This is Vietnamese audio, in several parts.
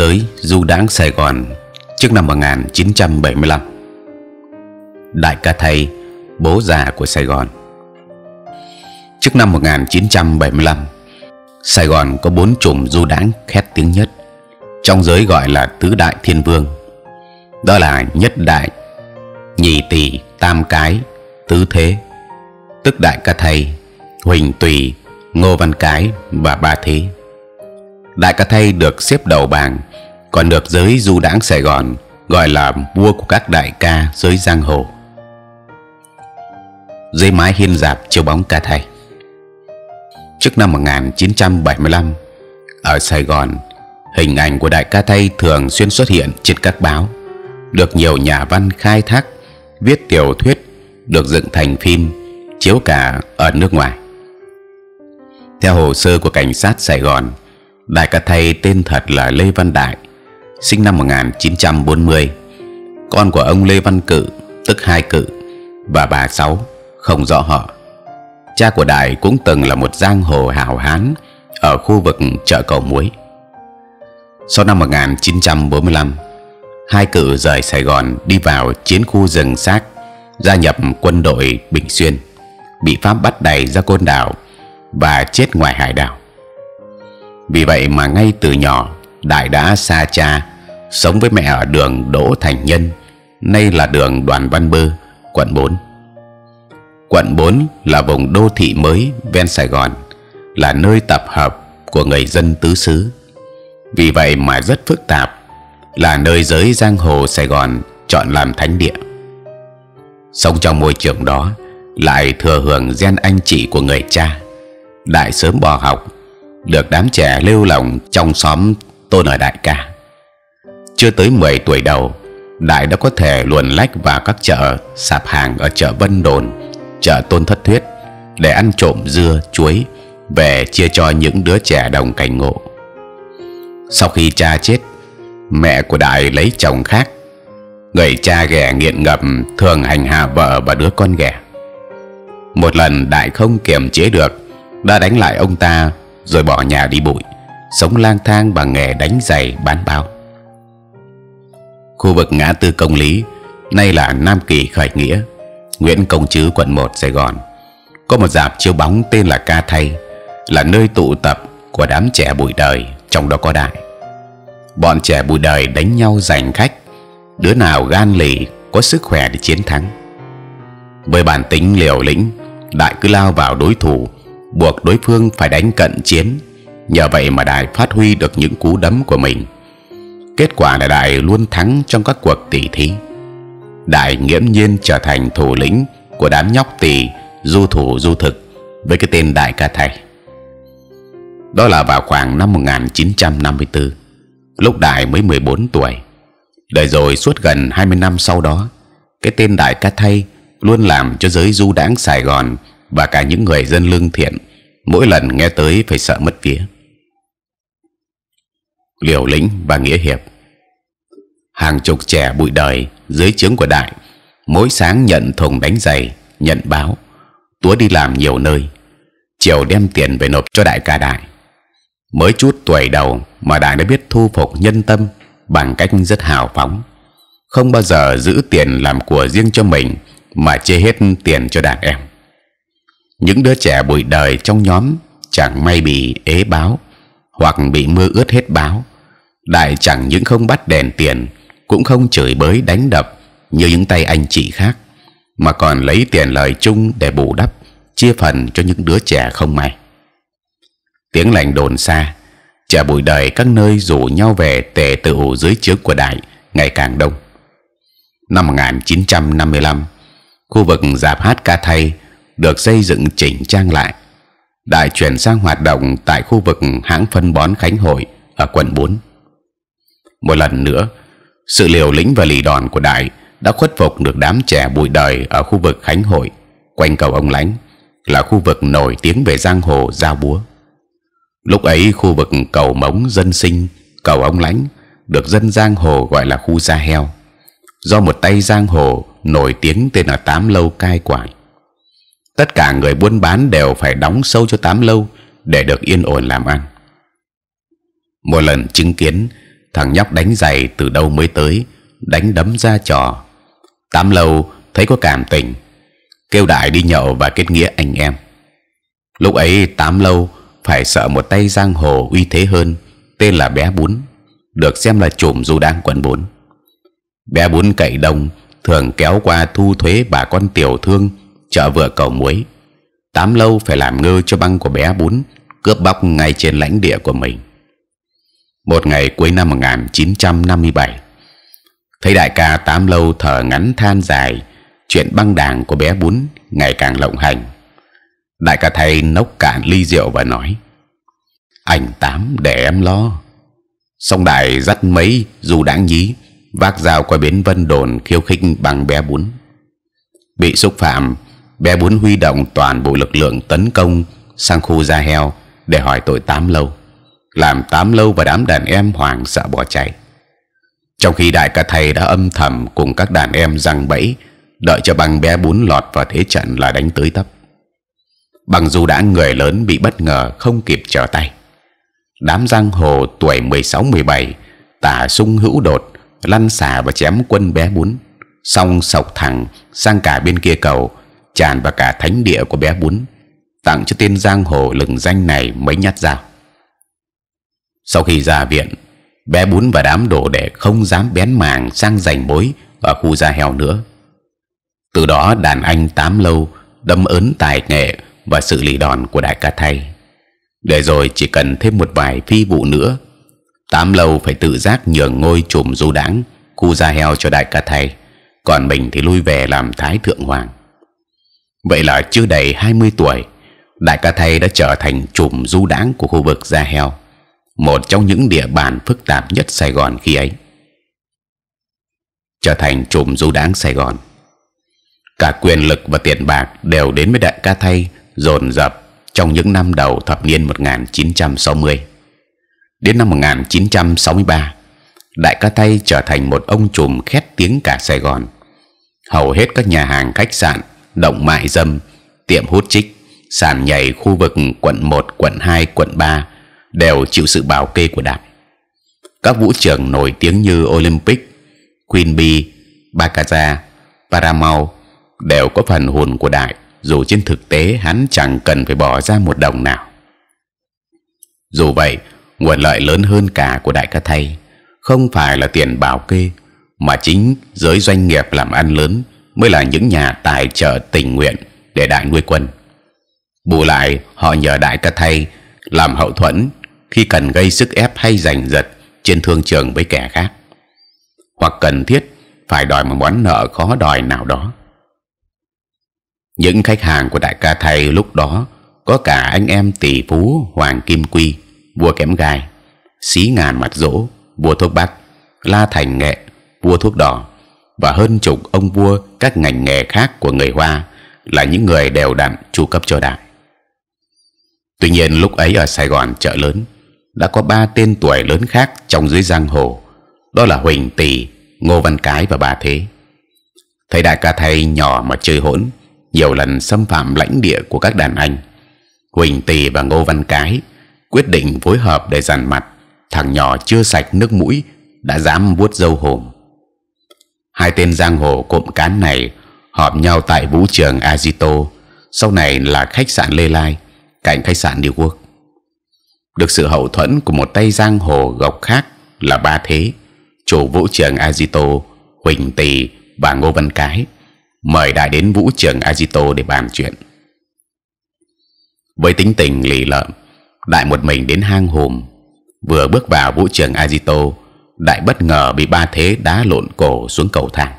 giới du đãng Sài Gòn trước năm 1975. Đại ca thầy, bố già của Sài Gòn. Trước năm 1975, Sài Gòn có bốn chùm du đãng khét tiếng nhất, trong giới gọi là tứ đại thiên vương. Đó là nhất đại, nhị tỷ, tam cái, tứ thế, tức đại ca thầy, huỳnh tùy, ngô văn cái và ba thế. Đại ca thầy được xếp đầu bảng còn được giới du đãng Sài Gòn gọi là vua của các đại ca giới giang hồ. Dưới mái hiên dạp chiếu bóng ca thay. Trước năm 1975 ở Sài Gòn, hình ảnh của đại ca thay thường xuyên xuất hiện trên các báo, được nhiều nhà văn khai thác, viết tiểu thuyết, được dựng thành phim, chiếu cả ở nước ngoài. Theo hồ sơ của cảnh sát Sài Gòn, đại ca thay tên thật là Lê Văn Đại sinh năm 1940, con của ông Lê Văn Cự tức Hai Cự và bà Sáu không rõ họ. Cha của Đại cũng từng là một giang hồ hào hán ở khu vực chợ cầu muối. Sau năm 1945, Hai Cự rời Sài Gòn đi vào chiến khu rừng xác, gia nhập quân đội Bình Xuyên, bị Pháp bắt đày ra côn đảo và chết ngoài hải đảo. Vì vậy mà ngay từ nhỏ Đại đã xa cha sống với mẹ ở đường Đỗ Thành Nhân, nay là đường Đoàn Văn Bơ, quận 4 Quận 4 là vùng đô thị mới ven Sài Gòn, là nơi tập hợp của người dân tứ xứ. Vì vậy mà rất phức tạp, là nơi giới giang hồ Sài Gòn chọn làm thánh địa. Sống trong môi trường đó, lại thừa hưởng gen anh chị của người cha, đại sớm bò học, được đám trẻ lưu lỏng trong xóm tôi ở đại ca chưa tới 10 tuổi đầu đại đã có thể luồn lách vào các chợ sạp hàng ở chợ vân đồn chợ tôn thất thuyết để ăn trộm dưa chuối về chia cho những đứa trẻ đồng cảnh ngộ sau khi cha chết mẹ của đại lấy chồng khác người cha ghẻ nghiện ngập thường hành hạ vợ và đứa con ghẻ một lần đại không kiềm chế được đã đánh lại ông ta rồi bỏ nhà đi bụi sống lang thang bằng nghề đánh giày bán bao khu vực ngã tư Công Lý, nay là Nam Kỳ Khởi Nghĩa, Nguyễn Công Trứ, quận 1, Sài Gòn. Có một dạp chiếu bóng tên là Ca Thay, là nơi tụ tập của đám trẻ bụi đời, trong đó có Đại. Bọn trẻ bụi đời đánh nhau giành khách, đứa nào gan lì, có sức khỏe để chiến thắng. Với bản tính liều lĩnh, Đại cứ lao vào đối thủ, buộc đối phương phải đánh cận chiến. Nhờ vậy mà Đại phát huy được những cú đấm của mình kết quả là đại luôn thắng trong các cuộc tỷ thí đại nghiễm nhiên trở thành thủ lĩnh của đám nhóc tỷ du thủ du thực với cái tên đại ca thầy đó là vào khoảng năm 1954 lúc đại mới 14 tuổi đời rồi suốt gần 20 năm sau đó cái tên đại ca thầy luôn làm cho giới du đảng Sài Gòn và cả những người dân lương thiện mỗi lần nghe tới phải sợ mất vía liều lĩnh và nghĩa hiệp hàng chục trẻ bụi đời dưới trướng của đại mỗi sáng nhận thùng bánh dày nhận báo túa đi làm nhiều nơi chiều đem tiền về nộp cho đại ca đại mới chút tuổi đầu mà đại đã biết thu phục nhân tâm bằng cách rất hào phóng không bao giờ giữ tiền làm của riêng cho mình mà chia hết tiền cho đàn em những đứa trẻ bụi đời trong nhóm chẳng may bị ế báo hoặc bị mưa ướt hết báo đại chẳng những không bắt đèn tiền cũng không chửi bới đánh đập như những tay anh chị khác mà còn lấy tiền lời chung để bù đắp chia phần cho những đứa trẻ không may tiếng lành đồn xa trẻ bụi đời các nơi rủ nhau về tề tựu dưới trướng của đại ngày càng đông năm 1955 khu vực dạp hát ca thay được xây dựng chỉnh trang lại đại chuyển sang hoạt động tại khu vực hãng phân bón Khánh Hội ở quận 4 một lần nữa sự liều lĩnh và lì đòn của đại đã khuất phục được đám trẻ bụi đời ở khu vực khánh hội quanh cầu ông lãnh là khu vực nổi tiếng về giang hồ giao búa lúc ấy khu vực cầu mống dân sinh cầu ông lãnh được dân giang hồ gọi là khu gia heo do một tay giang hồ nổi tiếng tên là tám lâu cai quản tất cả người buôn bán đều phải đóng sâu cho tám lâu để được yên ổn làm ăn một lần chứng kiến thằng nhóc đánh giày từ đâu mới tới đánh đấm ra trò tám lâu thấy có cảm tình kêu đại đi nhậu và kết nghĩa anh em lúc ấy tám lâu phải sợ một tay giang hồ uy thế hơn tên là bé bún được xem là chùm du đang quận bốn bé bún cậy đồng thường kéo qua thu thuế bà con tiểu thương chợ vừa cầu muối tám lâu phải làm ngơ cho băng của bé bún cướp bóc ngay trên lãnh địa của mình một ngày cuối năm 1957 thấy đại ca tám lâu thở ngắn than dài chuyện băng đảng của bé bún ngày càng lộng hành đại ca thầy nốc cạn ly rượu và nói anh tám để em lo song đại dắt mấy dù đáng nhí vác dao qua bến vân đồn khiêu khích bằng bé bún bị xúc phạm bé bún huy động toàn bộ lực lượng tấn công sang khu gia heo để hỏi tội tám lâu làm tám lâu và đám đàn em hoảng sợ bỏ chạy. Trong khi đại ca thầy đã âm thầm cùng các đàn em răng bẫy, đợi cho băng bé bún lọt vào thế trận là đánh tới tấp. Bằng dù đã người lớn bị bất ngờ không kịp trở tay, đám giang hồ tuổi 16-17 tả sung hữu đột lăn xả và chém quân bé bún, song sọc thẳng sang cả bên kia cầu, tràn vào cả thánh địa của bé bún, tặng cho tên giang hồ lừng danh này mấy nhát dao sau khi ra viện, bé bún và đám đồ để không dám bén mảng sang giành bối ở khu gia heo nữa. Từ đó đàn anh tám lâu đâm ấn tài nghệ và sự lì đòn của đại ca thay. Để rồi chỉ cần thêm một vài phi vụ nữa, tám lâu phải tự giác nhường ngôi chùm du đãng khu gia heo cho đại ca thay, còn mình thì lui về làm thái thượng hoàng. Vậy là chưa đầy 20 tuổi, đại ca thay đã trở thành chùm du đãng của khu vực gia heo một trong những địa bàn phức tạp nhất Sài Gòn khi ấy, trở thành trùm du đáng Sài Gòn. Cả quyền lực và tiền bạc đều đến với đại ca thay dồn dập trong những năm đầu thập niên 1960. Đến năm 1963, đại ca thay trở thành một ông trùm khét tiếng cả Sài Gòn. Hầu hết các nhà hàng, khách sạn, động mại dâm, tiệm hút chích, sàn nhảy khu vực quận 1, quận 2, quận 3 đều chịu sự bảo kê của đạp. Các vũ trường nổi tiếng như Olympic, Queen Bee, Baccarat, Paramount đều có phần hồn của đại, dù trên thực tế hắn chẳng cần phải bỏ ra một đồng nào. Dù vậy, nguồn lợi lớn hơn cả của đại ca thay không phải là tiền bảo kê mà chính giới doanh nghiệp làm ăn lớn mới là những nhà tài trợ tình nguyện để đại nuôi quân bù lại họ nhờ đại ca thay làm hậu thuẫn khi cần gây sức ép hay giành giật trên thương trường với kẻ khác, hoặc cần thiết phải đòi một món nợ khó đòi nào đó. Những khách hàng của đại ca thầy lúc đó có cả anh em tỷ phú Hoàng Kim Quy, vua kém gai, xí ngàn mặt dỗ, vua thuốc bắc, La Thành Nghệ, vua thuốc đỏ và hơn chục ông vua các ngành nghề khác của người Hoa là những người đều đặn chu cấp cho đại. Tuy nhiên lúc ấy ở Sài Gòn chợ lớn đã có ba tên tuổi lớn khác trong dưới giang hồ đó là huỳnh tỷ ngô văn cái và bà thế thấy đại ca thầy nhỏ mà chơi hỗn nhiều lần xâm phạm lãnh địa của các đàn anh huỳnh tỷ và ngô văn cái quyết định phối hợp để dàn mặt thằng nhỏ chưa sạch nước mũi đã dám vuốt dâu hồn hai tên giang hồ cộm cán này họp nhau tại vũ trường Agito sau này là khách sạn Lê Lai cạnh khách sạn New York được sự hậu thuẫn của một tay giang hồ gộc khác là ba thế chủ vũ trường Agito Huỳnh Tỳ và Ngô Văn Cái mời đại đến vũ trường Agito để bàn chuyện với tính tình lì lợm đại một mình đến hang hùm vừa bước vào vũ trường Agito đại bất ngờ bị ba thế đá lộn cổ xuống cầu thang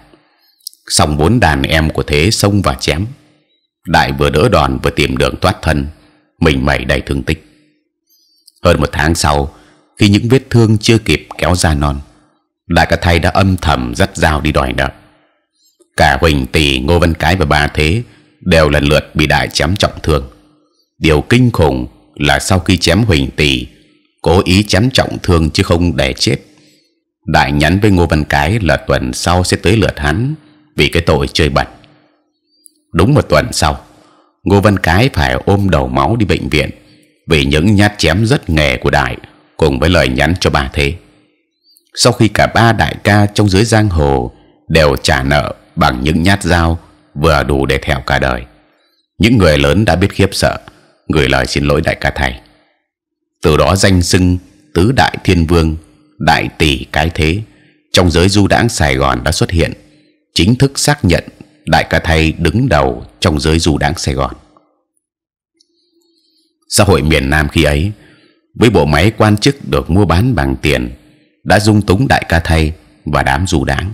song bốn đàn em của thế xông và chém đại vừa đỡ đòn vừa tìm đường thoát thân mình mẩy đầy thương tích hơn một tháng sau, khi những vết thương chưa kịp kéo ra non, đại ca thay đã âm thầm dắt dao đi đòi nợ. Cả Huỳnh Tỷ, Ngô Văn Cái và Bà Thế đều lần lượt bị đại chém trọng thương. Điều kinh khủng là sau khi chém Huỳnh Tỷ, cố ý chém trọng thương chứ không để chết. Đại nhắn với Ngô Văn Cái là tuần sau sẽ tới lượt hắn vì cái tội chơi bẩn. Đúng một tuần sau, Ngô Văn Cái phải ôm đầu máu đi bệnh viện vì những nhát chém rất nghề của đại cùng với lời nhắn cho bà thế sau khi cả ba đại ca trong dưới giang hồ đều trả nợ bằng những nhát dao vừa đủ để thẹo cả đời những người lớn đã biết khiếp sợ gửi lời xin lỗi đại ca thầy từ đó danh sưng tứ đại thiên vương đại tỷ cái thế trong giới du đãng Sài Gòn đã xuất hiện chính thức xác nhận đại ca thầy đứng đầu trong giới du đãng Sài Gòn xã hội miền Nam khi ấy với bộ máy quan chức được mua bán bằng tiền đã dung túng đại ca thay và đám du đảng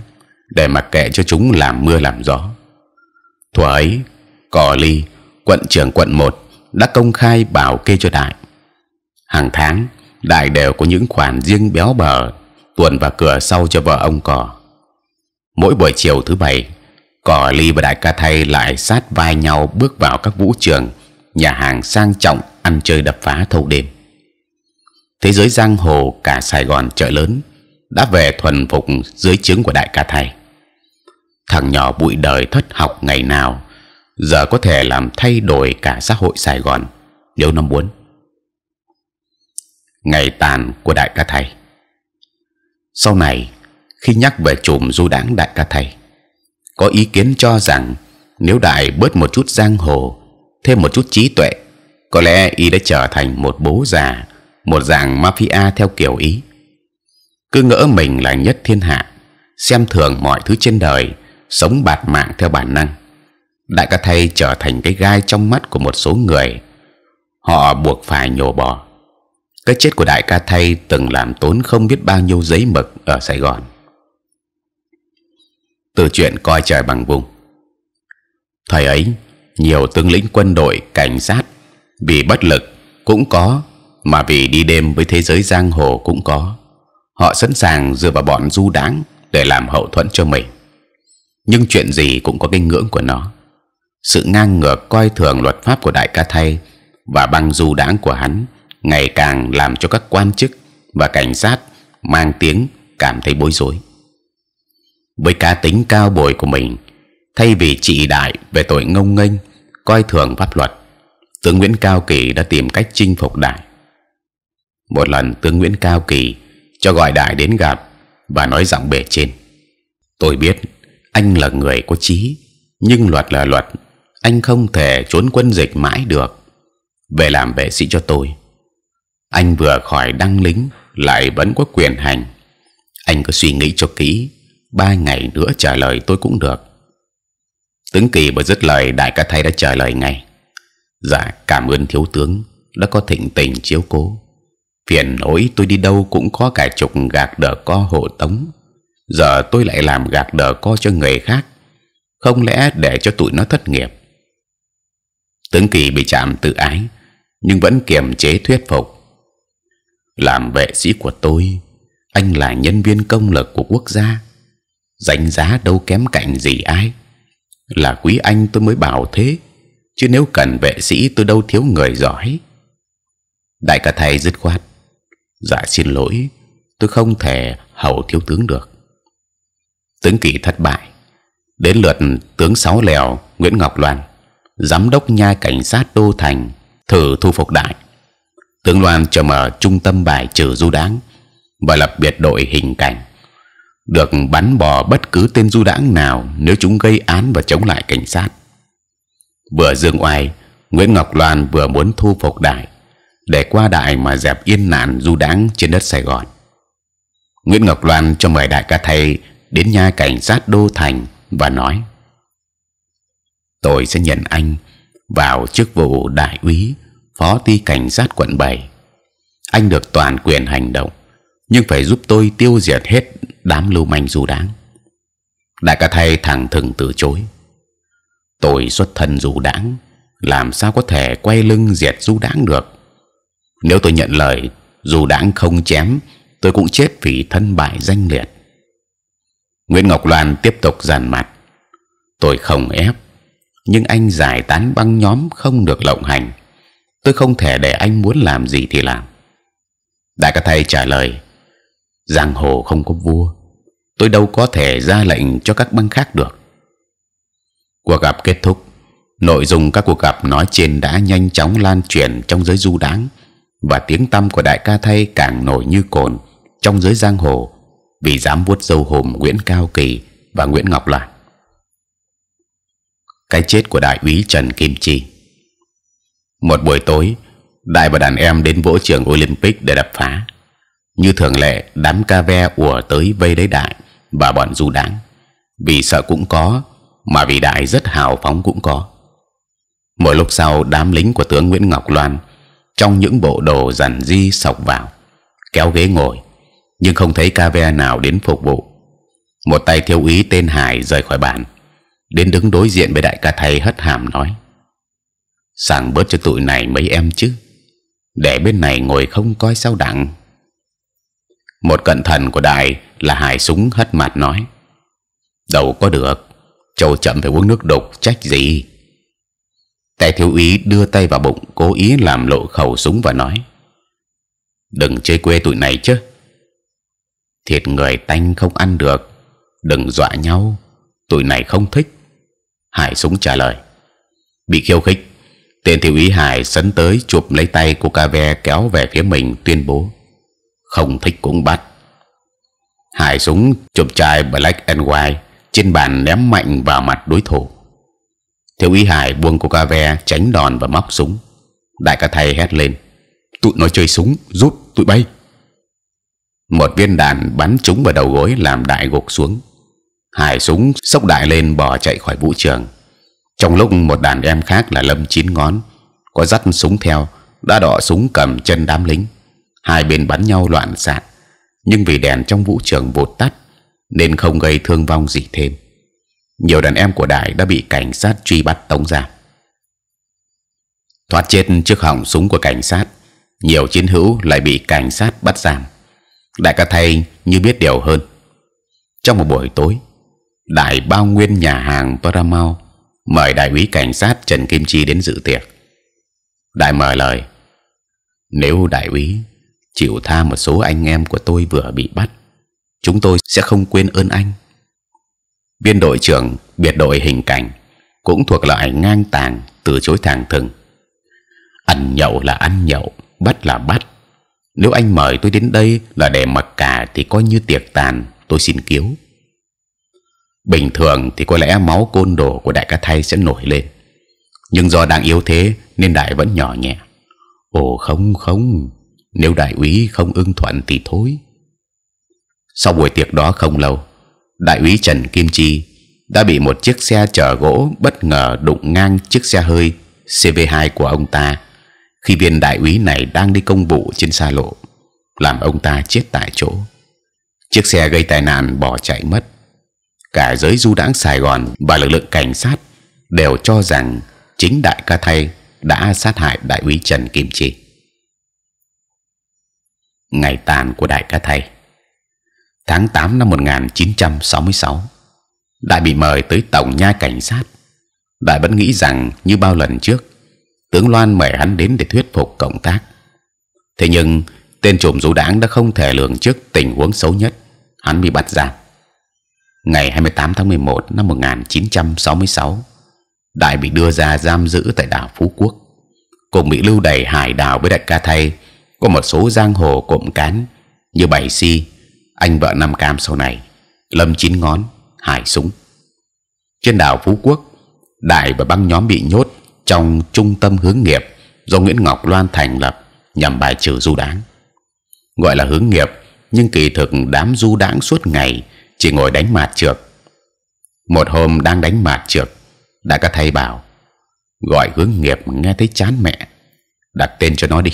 để mặc kệ cho chúng làm mưa làm gió. Thuở ấy, cò ly quận trưởng quận 1 đã công khai bảo kê cho đại. Hàng tháng đại đều có những khoản riêng béo bở tuần và cửa sau cho vợ ông cò. Mỗi buổi chiều thứ bảy, cò ly và đại ca thay lại sát vai nhau bước vào các vũ trường, nhà hàng sang trọng ăn chơi đập phá thâu đêm thế giới giang hồ cả Sài Gòn chợ lớn đã về thuần phục dưới trướng của đại ca thầy thằng nhỏ bụi đời thất học ngày nào giờ có thể làm thay đổi cả xã hội Sài Gòn nếu nó muốn ngày tàn của đại ca thầy sau này khi nhắc về chùm du đảng đại ca thầy có ý kiến cho rằng nếu đại bớt một chút giang hồ thêm một chút trí tuệ có lẽ y đã trở thành một bố già một dạng mafia theo kiểu ý cứ ngỡ mình là nhất thiên hạ xem thường mọi thứ trên đời sống bạt mạng theo bản năng đại ca thay trở thành cái gai trong mắt của một số người họ buộc phải nhổ bỏ cái chết của đại ca thay từng làm tốn không biết bao nhiêu giấy mực ở sài gòn từ chuyện coi trời bằng vùng thời ấy nhiều tướng lĩnh quân đội cảnh sát vì bất lực cũng có mà vì đi đêm với thế giới giang hồ cũng có họ sẵn sàng dựa vào bọn du đáng để làm hậu thuẫn cho mình nhưng chuyện gì cũng có cái ngưỡng của nó sự ngang ngược coi thường luật pháp của đại ca thay và băng du đáng của hắn ngày càng làm cho các quan chức và cảnh sát mang tiếng cảm thấy bối rối với cá tính cao bồi của mình thay vì trị đại về tội ngông nghênh coi thường pháp luật tướng Nguyễn Cao Kỳ đã tìm cách chinh phục Đại. Một lần tướng Nguyễn Cao Kỳ cho gọi Đại đến gặp và nói giọng bề trên: Tôi biết anh là người có trí, nhưng luật là luật, anh không thể trốn quân dịch mãi được. Về làm vệ sĩ cho tôi. Anh vừa khỏi đăng lính lại vẫn có quyền hành. Anh cứ suy nghĩ cho kỹ. Ba ngày nữa trả lời tôi cũng được. Tướng Kỳ vừa dứt lời, đại ca thay đã trả lời ngay dạ cảm ơn thiếu tướng đã có thịnh tình chiếu cố phiền nỗi tôi đi đâu cũng có cả chục gạc đờ co hộ tống giờ tôi lại làm gạc đờ co cho người khác không lẽ để cho tụi nó thất nghiệp tướng kỳ bị chạm tự ái nhưng vẫn kiềm chế thuyết phục làm vệ sĩ của tôi anh là nhân viên công lực của quốc gia danh giá đâu kém cạnh gì ai là quý anh tôi mới bảo thế chứ nếu cần vệ sĩ tôi đâu thiếu người giỏi đại ca thầy dứt khoát dạ xin lỗi tôi không thể hầu thiếu tướng được tướng kỳ thất bại đến lượt tướng sáu lèo nguyễn ngọc loan giám đốc nha cảnh sát đô thành thử thu phục đại tướng loan cho mở trung tâm bài trừ du đáng và lập biệt đội hình cảnh được bắn bò bất cứ tên du đãng nào nếu chúng gây án và chống lại cảnh sát vừa dương oai Nguyễn Ngọc Loan vừa muốn thu phục Đại để qua Đại mà dẹp yên nạn du đáng trên đất Sài Gòn. Nguyễn Ngọc Loan cho mời đại ca thầy đến nhà cảnh sát đô thành và nói: tôi sẽ nhận anh vào chức vụ đại úy phó ty cảnh sát quận 7 anh được toàn quyền hành động nhưng phải giúp tôi tiêu diệt hết đám lưu manh du đáng đại ca thầy thẳng thừng từ chối tôi xuất thân du đãng làm sao có thể quay lưng diệt du đãng được nếu tôi nhận lời dù đãng không chém tôi cũng chết vì thân bại danh liệt nguyễn ngọc loan tiếp tục giàn mặt tôi không ép nhưng anh giải tán băng nhóm không được lộng hành tôi không thể để anh muốn làm gì thì làm đại ca thầy trả lời giang hồ không có vua tôi đâu có thể ra lệnh cho các băng khác được cuộc gặp kết thúc nội dung các cuộc gặp nói trên đã nhanh chóng lan truyền trong giới du đáng và tiếng tăm của đại ca thay càng nổi như cồn trong giới giang hồ vì dám vuốt dâu hùm Nguyễn Cao Kỳ và Nguyễn Ngọc Lạc. Cái chết của đại úy Trần Kim Chi. Một buổi tối, đại và đàn em đến võ trường Olympic để đập phá. Như thường lệ, đám ca ve ùa tới vây lấy đại và bọn du đáng. Vì sợ cũng có mà vì đại rất hào phóng cũng có. Một lúc sau, đám lính của tướng Nguyễn Ngọc Loan trong những bộ đồ giản di sọc vào, kéo ghế ngồi, nhưng không thấy ca ve nào đến phục vụ. Một tay thiếu úy tên Hải rời khỏi bàn, đến đứng đối diện với đại ca thầy hất hàm nói: sàng bớt cho tụi này mấy em chứ, để bên này ngồi không coi sao đặng. Một cận thần của đại là Hải súng hất mặt nói: Đâu có được Châu chậm phải uống nước đục trách gì? Tài thiếu úy đưa tay vào bụng cố ý làm lộ khẩu súng và nói: đừng chơi quê tụi này chứ. Thiệt người tanh không ăn được, đừng dọa nhau, tụi này không thích. Hải súng trả lời, bị khiêu khích, tên thiếu úy Hải sấn tới chụp lấy tay của cà ve kéo về phía mình tuyên bố, không thích cũng bắt. Hải súng chụp chai black and white trên bàn ném mạnh vào mặt đối thủ. Thiếu úy Hải buông cô ve tránh đòn và móc súng. Đại ca thầy hét lên: tụi nó chơi súng, rút tụi bay. Một viên đạn bắn trúng vào đầu gối làm đại gục xuống. Hải súng sốc đại lên bỏ chạy khỏi vũ trường. Trong lúc một đàn em khác là Lâm chín ngón có dắt súng theo đã đọ súng cầm chân đám lính. Hai bên bắn nhau loạn xạ, nhưng vì đèn trong vũ trường vụt tắt nên không gây thương vong gì thêm. Nhiều đàn em của Đại đã bị cảnh sát truy bắt tống giam. Thoát chết trước hỏng súng của cảnh sát, nhiều chiến hữu lại bị cảnh sát bắt giam. Đại ca thay như biết điều hơn. Trong một buổi tối, Đại bao nguyên nhà hàng Paramount mời đại úy cảnh sát Trần Kim Chi đến dự tiệc. Đại mời lời: Nếu đại úy chịu tha một số anh em của tôi vừa bị bắt, chúng tôi sẽ không quên ơn anh. Biên đội trưởng biệt đội hình cảnh cũng thuộc loại ngang tàng, từ chối thẳng thừng. Ăn nhậu là ăn nhậu, bắt là bắt. Nếu anh mời tôi đến đây là để mặc cả thì coi như tiệc tàn, tôi xin kiếu. Bình thường thì có lẽ máu côn đồ của đại ca thay sẽ nổi lên, nhưng do đang yếu thế nên đại vẫn nhỏ nhẹ. Ồ không không, nếu đại úy không ưng thuận thì thôi sau buổi tiệc đó không lâu, đại úy Trần Kim Chi đã bị một chiếc xe chở gỗ bất ngờ đụng ngang chiếc xe hơi CV2 của ông ta khi viên đại úy này đang đi công vụ trên xa lộ, làm ông ta chết tại chỗ. Chiếc xe gây tai nạn bỏ chạy mất. Cả giới du đãng Sài Gòn và lực lượng cảnh sát đều cho rằng chính đại ca thay đã sát hại đại úy Trần Kim Chi. Ngày tàn của đại ca thay tháng 8 năm 1966 đại bị mời tới tổng nha cảnh sát đại vẫn nghĩ rằng như bao lần trước tướng loan mời hắn đến để thuyết phục cộng tác thế nhưng tên trộm rú đảng đã không thể lường trước tình huống xấu nhất hắn bị bắt giam ngày 28 tháng 11 năm 1966 đại bị đưa ra giam giữ tại đảo phú quốc cùng bị lưu đày hải đảo với đại ca thay có một số giang hồ cộm cán như bảy si anh vợ Nam Cam sau này lâm chín ngón hải súng trên đảo Phú Quốc Đại và băng nhóm bị nhốt trong trung tâm hướng nghiệp do Nguyễn Ngọc Loan thành lập nhằm bài trừ du đảng gọi là hướng nghiệp nhưng kỳ thực đám du đảng suốt ngày chỉ ngồi đánh mạt trượt một hôm đang đánh mạt trượt đã có thầy bảo gọi hướng nghiệp nghe thấy chán mẹ đặt tên cho nó đi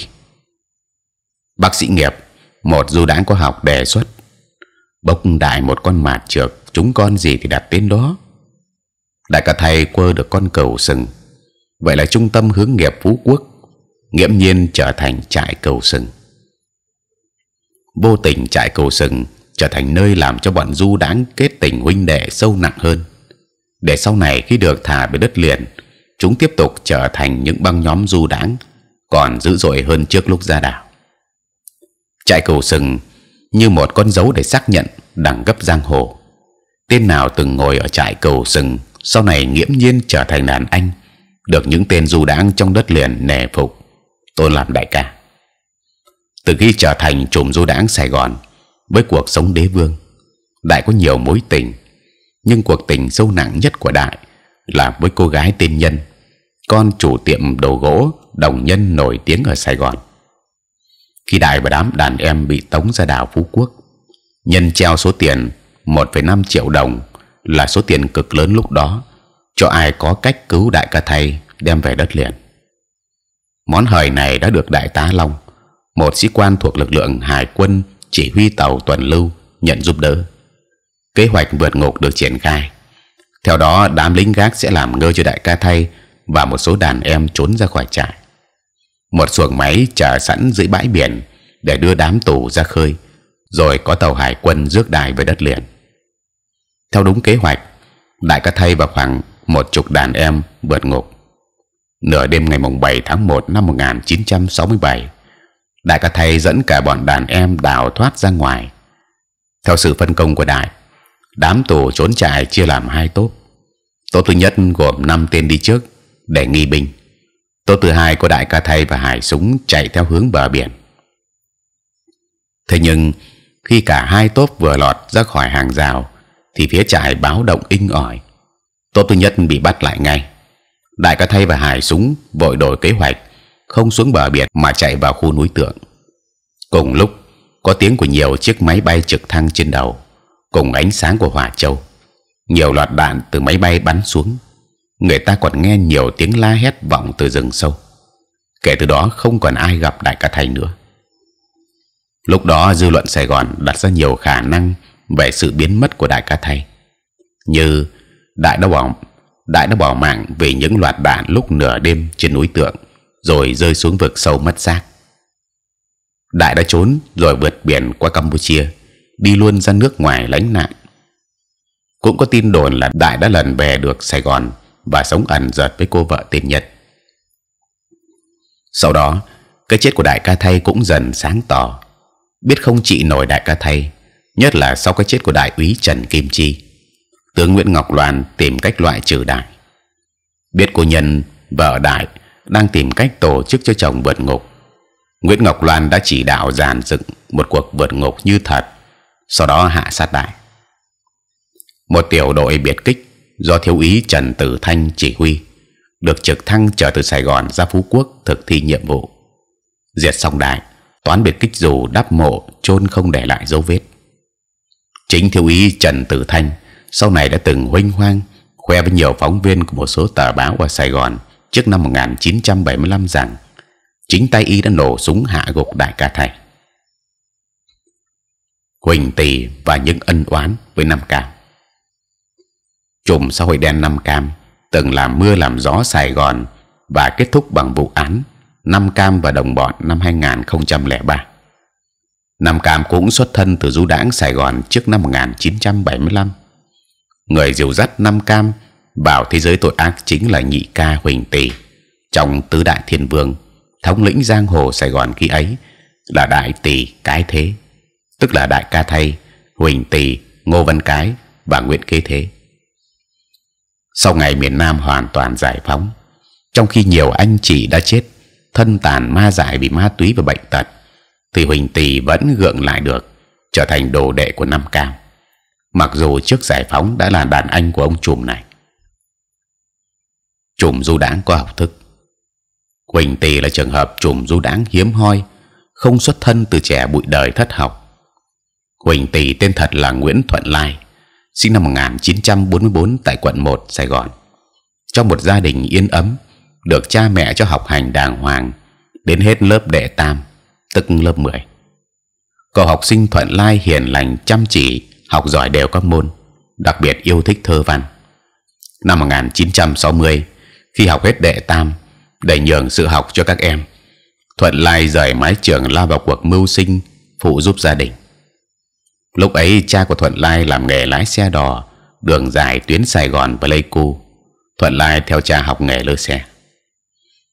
bác sĩ nghiệp một du đảng có học đề xuất bốc đại một con mạt trượt chúng con gì thì đặt tên đó đại ca thầy quơ được con cầu sừng vậy là trung tâm hướng nghiệp phú quốc nghiễm nhiên trở thành trại cầu sừng vô tình trại cầu sừng trở thành nơi làm cho bọn du đáng kết tình huynh đệ sâu nặng hơn để sau này khi được thả về đất liền chúng tiếp tục trở thành những băng nhóm du đáng còn dữ dội hơn trước lúc ra đảo trại cầu sừng như một con dấu để xác nhận đẳng cấp giang hồ. Tên nào từng ngồi ở trại cầu sừng sau này nghiễm nhiên trở thành đàn anh, được những tên du đáng trong đất liền nể phục, tôn làm đại ca. Từ khi trở thành trùm du đáng Sài Gòn với cuộc sống đế vương, đại có nhiều mối tình, nhưng cuộc tình sâu nặng nhất của đại là với cô gái tên nhân, con chủ tiệm đồ gỗ đồng nhân nổi tiếng ở Sài Gòn khi đại và đám đàn em bị tống ra đảo phú quốc nhân treo số tiền 1,5 triệu đồng là số tiền cực lớn lúc đó cho ai có cách cứu đại ca thay đem về đất liền món hời này đã được đại tá long một sĩ quan thuộc lực lượng hải quân chỉ huy tàu tuần lưu nhận giúp đỡ kế hoạch vượt ngục được triển khai theo đó đám lính gác sẽ làm ngơ cho đại ca thay và một số đàn em trốn ra khỏi trại một xuồng máy chờ sẵn dưới bãi biển để đưa đám tù ra khơi, rồi có tàu hải quân rước đài về đất liền. Theo đúng kế hoạch, đại ca thay và khoảng một chục đàn em vượt ngục. Nửa đêm ngày mùng 7 tháng 1 năm 1967, đại ca thay dẫn cả bọn đàn em đào thoát ra ngoài. Theo sự phân công của đại, đám tù trốn chạy chia làm hai tốp. Tốp thứ nhất gồm 5 tên đi trước để nghi binh tổ thứ hai của đại ca thay và hải súng chạy theo hướng bờ biển thế nhưng khi cả hai tốp vừa lọt ra khỏi hàng rào thì phía trại báo động inh ỏi Tốt thứ nhất bị bắt lại ngay đại ca thay và hải súng vội đổi kế hoạch không xuống bờ biển mà chạy vào khu núi tượng cùng lúc có tiếng của nhiều chiếc máy bay trực thăng trên đầu cùng ánh sáng của hỏa châu nhiều loạt đạn từ máy bay bắn xuống người ta còn nghe nhiều tiếng la hét vọng từ rừng sâu. Kể từ đó không còn ai gặp đại ca thành nữa. Lúc đó dư luận Sài Gòn đặt ra nhiều khả năng về sự biến mất của đại ca thầy, như đại đã bỏ đại đã bỏ mạng vì những loạt đạn lúc nửa đêm trên núi tượng, rồi rơi xuống vực sâu mất xác. Đại đã trốn rồi vượt biển qua Campuchia, đi luôn ra nước ngoài lánh nạn. Cũng có tin đồn là Đại đã lần về được Sài Gòn và sống ẩn giật với cô vợ tiền Nhật. Sau đó, cái chết của đại ca thay cũng dần sáng tỏ. Biết không trị nổi đại ca thay, nhất là sau cái chết của đại úy Trần Kim Chi, tướng Nguyễn Ngọc Loan tìm cách loại trừ đại. Biết cô nhân vợ đại đang tìm cách tổ chức cho chồng vượt ngục, Nguyễn Ngọc Loan đã chỉ đạo dàn dựng một cuộc vượt ngục như thật, sau đó hạ sát đại. Một tiểu đội biệt kích do thiếu úy Trần Tử Thanh chỉ huy, được trực thăng chở từ Sài Gòn ra Phú Quốc thực thi nhiệm vụ. Diệt xong đại, toán biệt kích dù đắp mộ chôn không để lại dấu vết. Chính thiếu úy Trần Tử Thanh sau này đã từng huynh hoang khoe với nhiều phóng viên của một số tờ báo ở Sài Gòn trước năm 1975 rằng chính tay y đã nổ súng hạ gục đại ca thầy. Huỳnh Tỷ và những ân oán với Nam Cao chùm xã hội đen Nam Cam từng làm mưa làm gió Sài Gòn và kết thúc bằng vụ án Nam Cam và đồng bọn năm 2003. Nam Cam cũng xuất thân từ du đảng Sài Gòn trước năm 1975. Người diều dắt Nam Cam bảo thế giới tội ác chính là nhị ca Huỳnh Tỷ trong tứ đại thiên vương thống lĩnh giang hồ Sài Gòn khi ấy là đại tỷ cái thế tức là đại ca thay Huỳnh Tỷ Ngô Văn Cái và Nguyễn Kế Thế sau ngày miền Nam hoàn toàn giải phóng, trong khi nhiều anh chị đã chết thân tàn ma dại vì ma túy và bệnh tật, thì Huỳnh Tỳ vẫn gượng lại được, trở thành đồ đệ của Nam Cao. Mặc dù trước giải phóng đã là đàn anh của ông trùm này, trùm du đảng có học thức. Huỳnh Tỳ là trường hợp trùm du đảng hiếm hoi, không xuất thân từ trẻ bụi đời thất học. Huỳnh Tỳ tên thật là Nguyễn Thuận Lai, sinh năm 1944 tại quận 1 Sài Gòn, trong một gia đình yên ấm, được cha mẹ cho học hành đàng hoàng đến hết lớp đệ tam, tức lớp 10. Cậu học sinh thuận lai hiền lành chăm chỉ, học giỏi đều các môn, đặc biệt yêu thích thơ văn. Năm 1960, khi học hết đệ tam, để nhường sự học cho các em, Thuận Lai rời mái trường lao vào cuộc mưu sinh phụ giúp gia đình lúc ấy cha của thuận lai làm nghề lái xe đò đường dài tuyến sài gòn và lê cu thuận lai theo cha học nghề lơ xe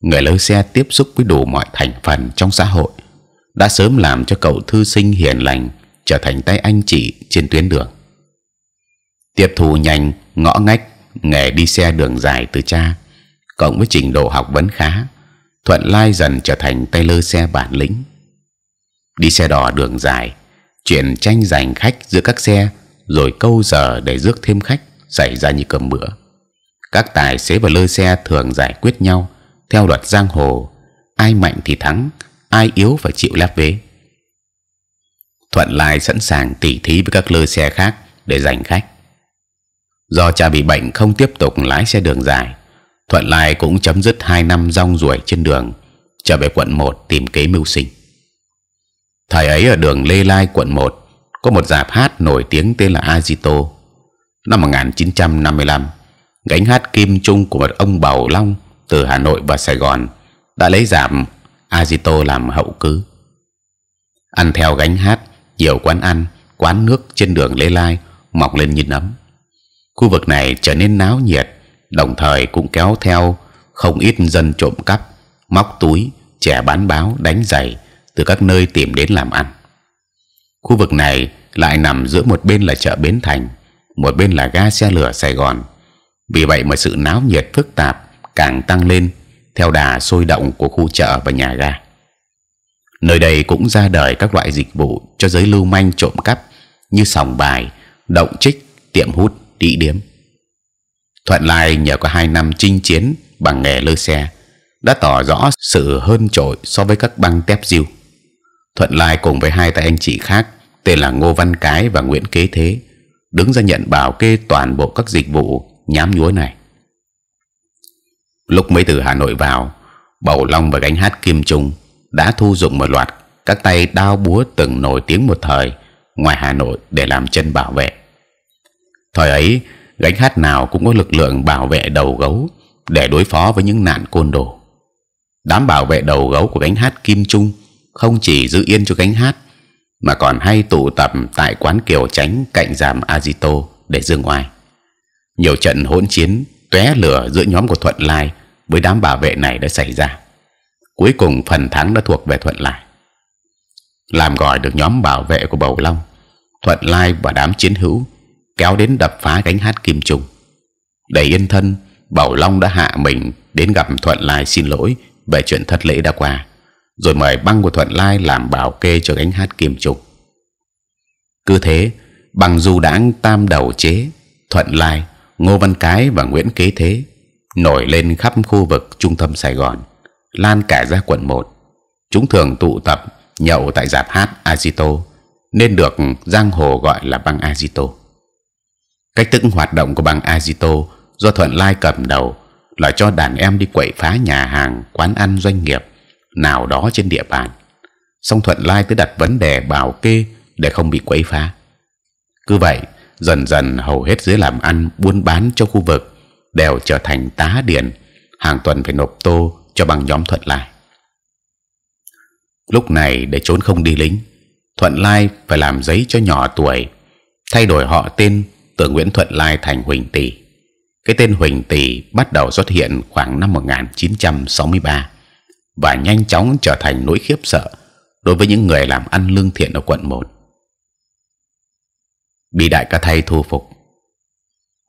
nghề lơ xe tiếp xúc với đủ mọi thành phần trong xã hội đã sớm làm cho cậu thư sinh hiền lành trở thành tay anh chị trên tuyến đường tiếp thu nhanh ngõ ngách nghề đi xe đường dài từ cha cộng với trình độ học vấn khá thuận lai dần trở thành tay lơ xe bản lĩnh đi xe đò đường dài chuyện tranh giành khách giữa các xe rồi câu giờ để rước thêm khách xảy ra như cơm bữa các tài xế và lơ xe thường giải quyết nhau theo luật giang hồ ai mạnh thì thắng ai yếu phải chịu lép vế thuận lai sẵn sàng tỉ thí với các lơ xe khác để giành khách do cha bị bệnh không tiếp tục lái xe đường dài thuận lai cũng chấm dứt hai năm rong ruổi trên đường trở về quận 1 tìm kế mưu sinh thời ấy ở đường Lê Lai quận 1 có một dạp hát nổi tiếng tên là Azito năm 1955 gánh hát kim trung của một ông bầu long từ Hà Nội và Sài Gòn đã lấy dạp Azito làm hậu cứ ăn theo gánh hát nhiều quán ăn quán nước trên đường Lê Lai mọc lên như nấm khu vực này trở nên náo nhiệt đồng thời cũng kéo theo không ít dân trộm cắp móc túi trẻ bán báo đánh giày từ các nơi tìm đến làm ăn. Khu vực này lại nằm giữa một bên là chợ Bến Thành, một bên là ga xe lửa Sài Gòn. Vì vậy mà sự náo nhiệt phức tạp càng tăng lên theo đà sôi động của khu chợ và nhà ga. Nơi đây cũng ra đời các loại dịch vụ cho giới lưu manh trộm cắp như sòng bài, động trích, tiệm hút, địa điểm. Thuận Lai nhờ có hai năm chinh chiến bằng nghề lơ xe đã tỏ rõ sự hơn trội so với các băng tép diêu. Thuận Lai cùng với hai tay anh chị khác tên là Ngô Văn Cái và Nguyễn Kế Thế đứng ra nhận bảo kê toàn bộ các dịch vụ nhám nhúa này. Lúc mới từ Hà Nội vào, Bảo Long và gánh hát Kim Trung đã thu dụng một loạt các tay đao búa từng nổi tiếng một thời ngoài Hà Nội để làm chân bảo vệ. Thời ấy, gánh hát nào cũng có lực lượng bảo vệ đầu gấu để đối phó với những nạn côn đồ. Đám bảo vệ đầu gấu của gánh hát Kim Trung không chỉ giữ yên cho gánh hát mà còn hay tụ tập tại quán kiều tránh cạnh giàm Azito để dương oai. Nhiều trận hỗn chiến tóe lửa giữa nhóm của Thuận Lai với đám bảo vệ này đã xảy ra. Cuối cùng phần thắng đã thuộc về Thuận Lai. Làm gọi được nhóm bảo vệ của Bầu Long, Thuận Lai và đám chiến hữu kéo đến đập phá gánh hát Kim Trung. Đầy yên thân, Bầu Long đã hạ mình đến gặp Thuận Lai xin lỗi về chuyện thất lễ đã qua rồi mời băng của thuận lai làm bảo kê cho gánh hát kim trục cứ thế bằng du đãng tam đầu chế thuận lai ngô văn cái và nguyễn kế thế nổi lên khắp khu vực trung tâm sài gòn lan cả ra quận 1 chúng thường tụ tập nhậu tại dạp hát Azito nên được giang hồ gọi là băng Azito cách thức hoạt động của băng Azito do Thuận Lai cầm đầu là cho đàn em đi quậy phá nhà hàng quán ăn doanh nghiệp nào đó trên địa bàn. Song Thuận Lai cứ đặt vấn đề bảo kê để không bị quấy phá. Cứ vậy, dần dần hầu hết dưới làm ăn buôn bán trong khu vực đều trở thành tá điển, hàng tuần phải nộp tô cho bằng nhóm Thuận Lai. Lúc này để trốn không đi lính, Thuận Lai phải làm giấy cho nhỏ tuổi, thay đổi họ tên từ Nguyễn Thuận Lai thành Huỳnh Tỷ. Cái tên Huỳnh Tỷ bắt đầu xuất hiện khoảng năm 1963 và nhanh chóng trở thành nỗi khiếp sợ đối với những người làm ăn lương thiện ở quận 1 bị đại ca thay thu phục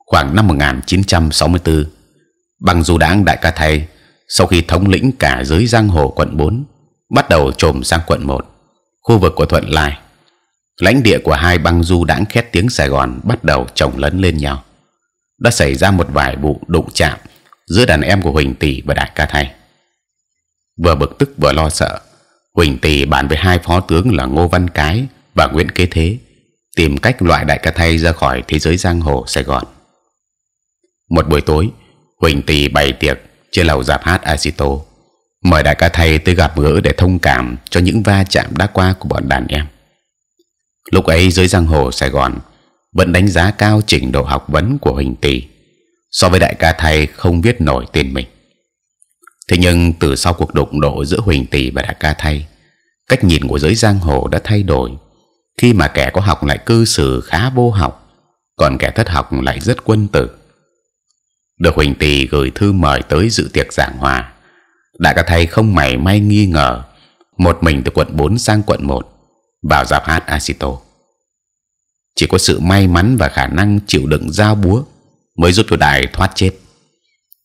khoảng năm 1964 bằng dù đảng đại ca thay sau khi thống lĩnh cả giới giang hồ quận 4 bắt đầu trồm sang quận 1 khu vực của thuận lai lãnh địa của hai băng du đãng khét tiếng Sài Gòn bắt đầu chồng lấn lên nhau đã xảy ra một vài vụ đụng chạm giữa đàn em của Huỳnh Tỷ và Đại Ca Thay vừa bực tức vừa lo sợ huỳnh Tỳ bàn với hai phó tướng là ngô văn cái và nguyễn kế thế tìm cách loại đại ca thay ra khỏi thế giới giang hồ sài gòn một buổi tối huỳnh Tỳ bày tiệc trên lầu dạp hát Acito, mời đại ca thầy tới gặp gỡ để thông cảm cho những va chạm đã qua của bọn đàn em. Lúc ấy dưới giang hồ Sài Gòn vẫn đánh giá cao trình độ học vấn của Huỳnh Tỷ so với đại ca thầy không biết nổi tên mình thế nhưng từ sau cuộc đụng độ giữa huỳnh tỷ và đại ca thay cách nhìn của giới giang hồ đã thay đổi khi mà kẻ có học lại cư xử khá vô học còn kẻ thất học lại rất quân tử được huỳnh tỷ gửi thư mời tới dự tiệc giảng hòa đại ca thay không mảy may nghi ngờ một mình từ quận 4 sang quận 1 vào dạp hát asito chỉ có sự may mắn và khả năng chịu đựng dao búa mới giúp cho đại thoát chết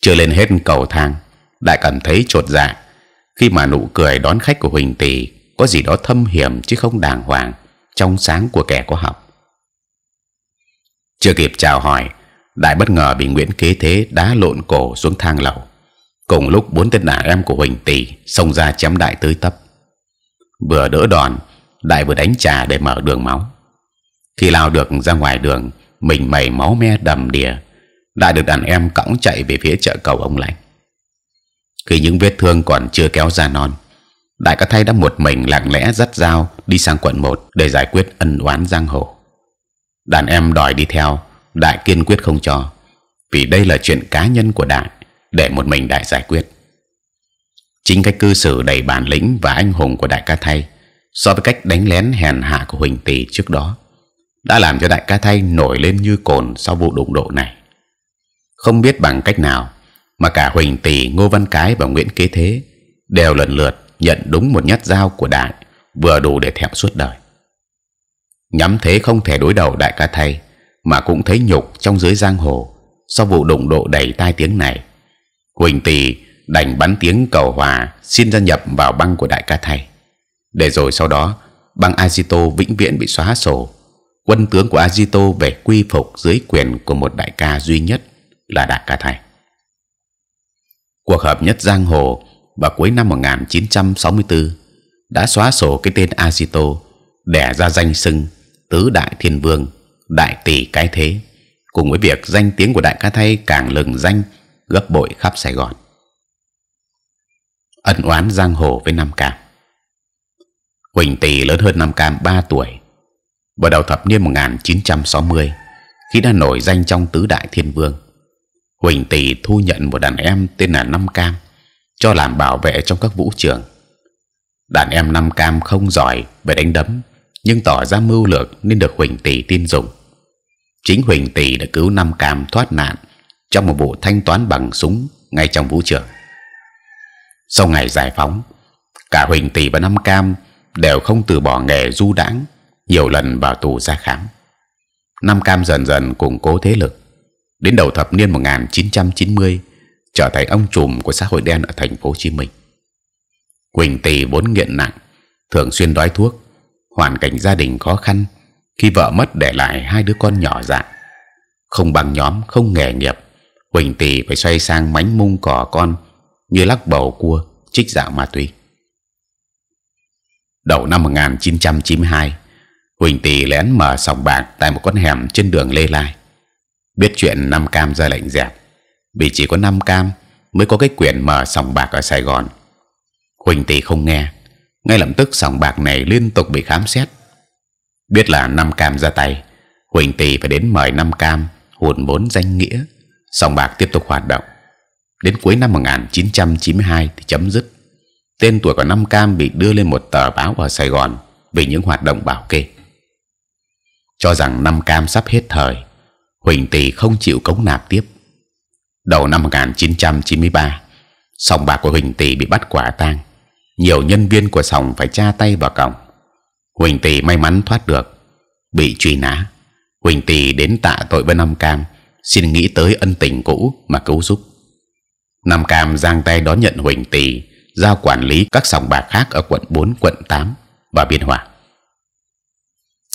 chưa lên hết cầu thang đại cảm thấy trột dạ khi mà nụ cười đón khách của Huỳnh Tỷ có gì đó thâm hiểm chứ không đàng hoàng trong sáng của kẻ có học. Chưa kịp chào hỏi, đại bất ngờ bị Nguyễn Kế Thế đá lộn cổ xuống thang lầu. Cùng lúc bốn tên đàn em của Huỳnh Tỷ xông ra chém đại tới tấp. Vừa đỡ đòn, đại vừa đánh trà để mở đường máu. Khi lao được ra ngoài đường, mình mẩy máu me đầm đìa, đại được đàn em cõng chạy về phía chợ cầu ông lạnh khi những vết thương còn chưa kéo ra non đại ca thay đã một mình lặng lẽ dắt dao đi sang quận 1 để giải quyết ân oán giang hồ đàn em đòi đi theo đại kiên quyết không cho vì đây là chuyện cá nhân của đại để một mình đại giải quyết chính cách cư xử đầy bản lĩnh và anh hùng của đại ca thay so với cách đánh lén hèn hạ của huỳnh tỷ trước đó đã làm cho đại ca thay nổi lên như cồn sau vụ đụng độ này không biết bằng cách nào mà cả Huỳnh Tỷ, Ngô Văn Cái và Nguyễn Kế Thế đều lần lượt nhận đúng một nhát dao của Đại vừa đủ để thẹo suốt đời. Nhắm thế không thể đối đầu Đại ca thầy mà cũng thấy nhục trong dưới giang hồ sau vụ đụng độ đầy tai tiếng này. Huỳnh Tỷ đành bắn tiếng cầu hòa xin gia nhập vào băng của Đại ca thầy để rồi sau đó băng azito vĩnh viễn bị xóa sổ quân tướng của azito về quy phục dưới quyền của một đại ca duy nhất là đại ca thầy cuộc hợp nhất giang hồ vào cuối năm 1964 đã xóa sổ cái tên Asito để ra danh sưng tứ đại thiên vương đại tỷ cái thế cùng với việc danh tiếng của đại ca thay càng lừng danh gấp bội khắp Sài Gòn ân oán giang hồ với Nam Cam Quỳnh Tỷ lớn hơn Nam Cam 3 tuổi vào đầu thập niên 1960 khi đã nổi danh trong tứ đại thiên vương Huỳnh Tỷ thu nhận một đàn em tên là Năm Cam cho làm bảo vệ trong các vũ trường. Đàn em Năm Cam không giỏi về đánh đấm, nhưng tỏ ra mưu lược nên được Huỳnh Tỷ tin dùng. Chính Huỳnh Tỷ đã cứu Năm Cam thoát nạn trong một vụ thanh toán bằng súng ngay trong vũ trường. Sau ngày giải phóng, cả Huỳnh Tỷ và Năm Cam đều không từ bỏ nghề du đãng, nhiều lần vào tù ra khám. Năm Cam dần dần củng cố thế lực Đến đầu thập niên 1990 trở thành ông trùm của xã hội đen ở thành phố Hồ Chí Minh. Quỳnh Tỳ vốn nghiện nặng, thường xuyên đói thuốc, hoàn cảnh gia đình khó khăn. Khi vợ mất để lại hai đứa con nhỏ dại, không bằng nhóm, không nghề nghiệp, Quỳnh Tỳ phải xoay sang mánh mung cỏ con như lắc bầu cua, trích dạo ma túy. Đầu năm 1992, Quỳnh Tỳ lén mở sòng bạc tại một con hẻm trên đường Lê Lai biết chuyện Nam Cam ra lệnh dẹp vì chỉ có Nam Cam mới có cái quyền mở sòng bạc ở Sài Gòn Huỳnh Tỷ không nghe ngay lập tức sòng bạc này liên tục bị khám xét biết là Nam Cam ra tay Huỳnh Tỷ phải đến mời Nam Cam hùn vốn danh nghĩa sòng bạc tiếp tục hoạt động đến cuối năm 1992 thì chấm dứt tên tuổi của Nam Cam bị đưa lên một tờ báo ở Sài Gòn vì những hoạt động bảo kê cho rằng Nam Cam sắp hết thời Huỳnh Tỷ không chịu cống nạp tiếp. Đầu năm 1993, sòng bạc của Huỳnh Tỷ bị bắt quả tang. Nhiều nhân viên của sòng phải tra tay vào cổng. Huỳnh Tỷ may mắn thoát được, bị truy nã. Huỳnh Tỷ đến tạ tội với Nam Cam, xin nghĩ tới ân tình cũ mà cứu giúp. Nam Cam giang tay đón nhận Huỳnh Tỷ, giao quản lý các sòng bạc khác ở quận 4, quận 8 và Biên Hòa.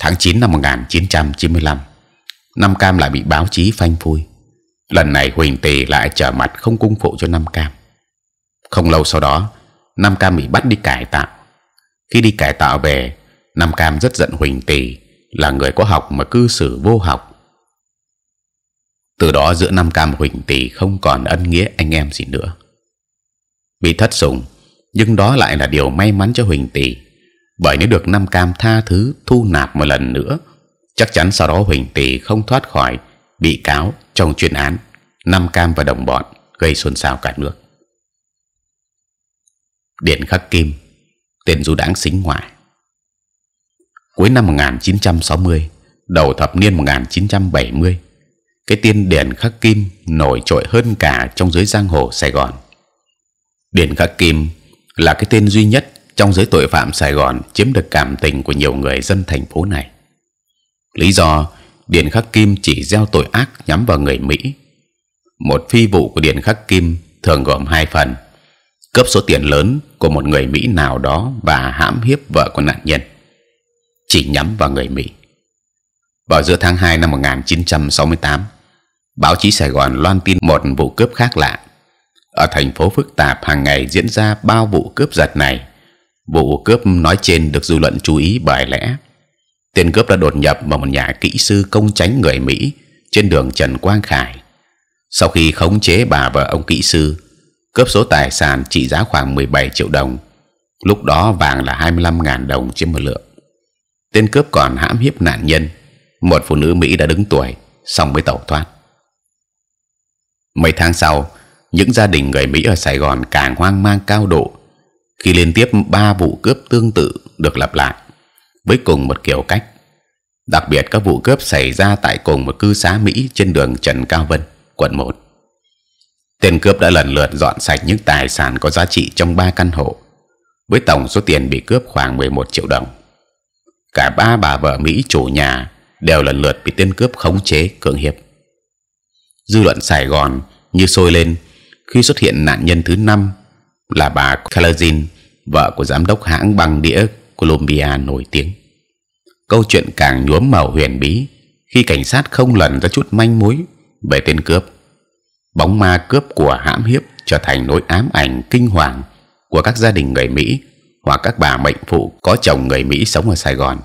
Tháng 9 năm 1995 Nam Cam lại bị báo chí phanh phui. Lần này Huỳnh Tề lại trở mặt không cung phụ cho Nam Cam. Không lâu sau đó, Nam Cam bị bắt đi cải tạo. Khi đi cải tạo về, Nam Cam rất giận Huỳnh Tề là người có học mà cư xử vô học. Từ đó giữa Nam Cam Huỳnh Tề không còn ân nghĩa anh em gì nữa. Bị thất sủng, nhưng đó lại là điều may mắn cho Huỳnh Tề, bởi nếu được Nam Cam tha thứ thu nạp một lần nữa chắc chắn sau đó Huỳnh Tỷ không thoát khỏi bị cáo trong chuyên án năm Cam và đồng bọn gây xôn xao cả nước. Điện khắc kim, tên du đáng xính ngoại. Cuối năm 1960, đầu thập niên 1970, cái tên Điền Khắc Kim nổi trội hơn cả trong giới giang hồ Sài Gòn. Điền Khắc Kim là cái tên duy nhất trong giới tội phạm Sài Gòn chiếm được cảm tình của nhiều người dân thành phố này lý do điện khắc kim chỉ gieo tội ác nhắm vào người mỹ một phi vụ của điện khắc kim thường gồm hai phần cướp số tiền lớn của một người mỹ nào đó và hãm hiếp vợ của nạn nhân chỉ nhắm vào người mỹ vào giữa tháng 2 năm 1968 báo chí Sài Gòn loan tin một vụ cướp khác lạ ở thành phố phức tạp hàng ngày diễn ra bao vụ cướp giật này vụ cướp nói trên được dư luận chú ý bởi lẽ tên cướp đã đột nhập vào một nhà kỹ sư công tránh người Mỹ trên đường Trần Quang Khải. Sau khi khống chế bà và ông kỹ sư, cướp số tài sản trị giá khoảng 17 triệu đồng. Lúc đó vàng là 25.000 đồng trên một lượng. Tên cướp còn hãm hiếp nạn nhân, một phụ nữ Mỹ đã đứng tuổi, xong mới tẩu thoát. Mấy tháng sau, những gia đình người Mỹ ở Sài Gòn càng hoang mang cao độ khi liên tiếp ba vụ cướp tương tự được lặp lại với cùng một kiểu cách. Đặc biệt các vụ cướp xảy ra tại cùng một cư xá Mỹ trên đường Trần Cao Vân, quận 1 Tên cướp đã lần lượt dọn sạch những tài sản có giá trị trong ba căn hộ, với tổng số tiền bị cướp khoảng 11 triệu đồng. Cả ba bà vợ Mỹ chủ nhà đều lần lượt bị tên cướp khống chế cưỡng hiếp. Dư luận Sài Gòn như sôi lên khi xuất hiện nạn nhân thứ năm là bà Kalajin, vợ của giám đốc hãng băng đĩa Colombia nổi tiếng. Câu chuyện càng nhuốm màu huyền bí khi cảnh sát không lần ra chút manh mối về tên cướp. Bóng ma cướp của hãm hiếp trở thành nỗi ám ảnh kinh hoàng của các gia đình người Mỹ hoặc các bà mệnh phụ có chồng người Mỹ sống ở Sài Gòn.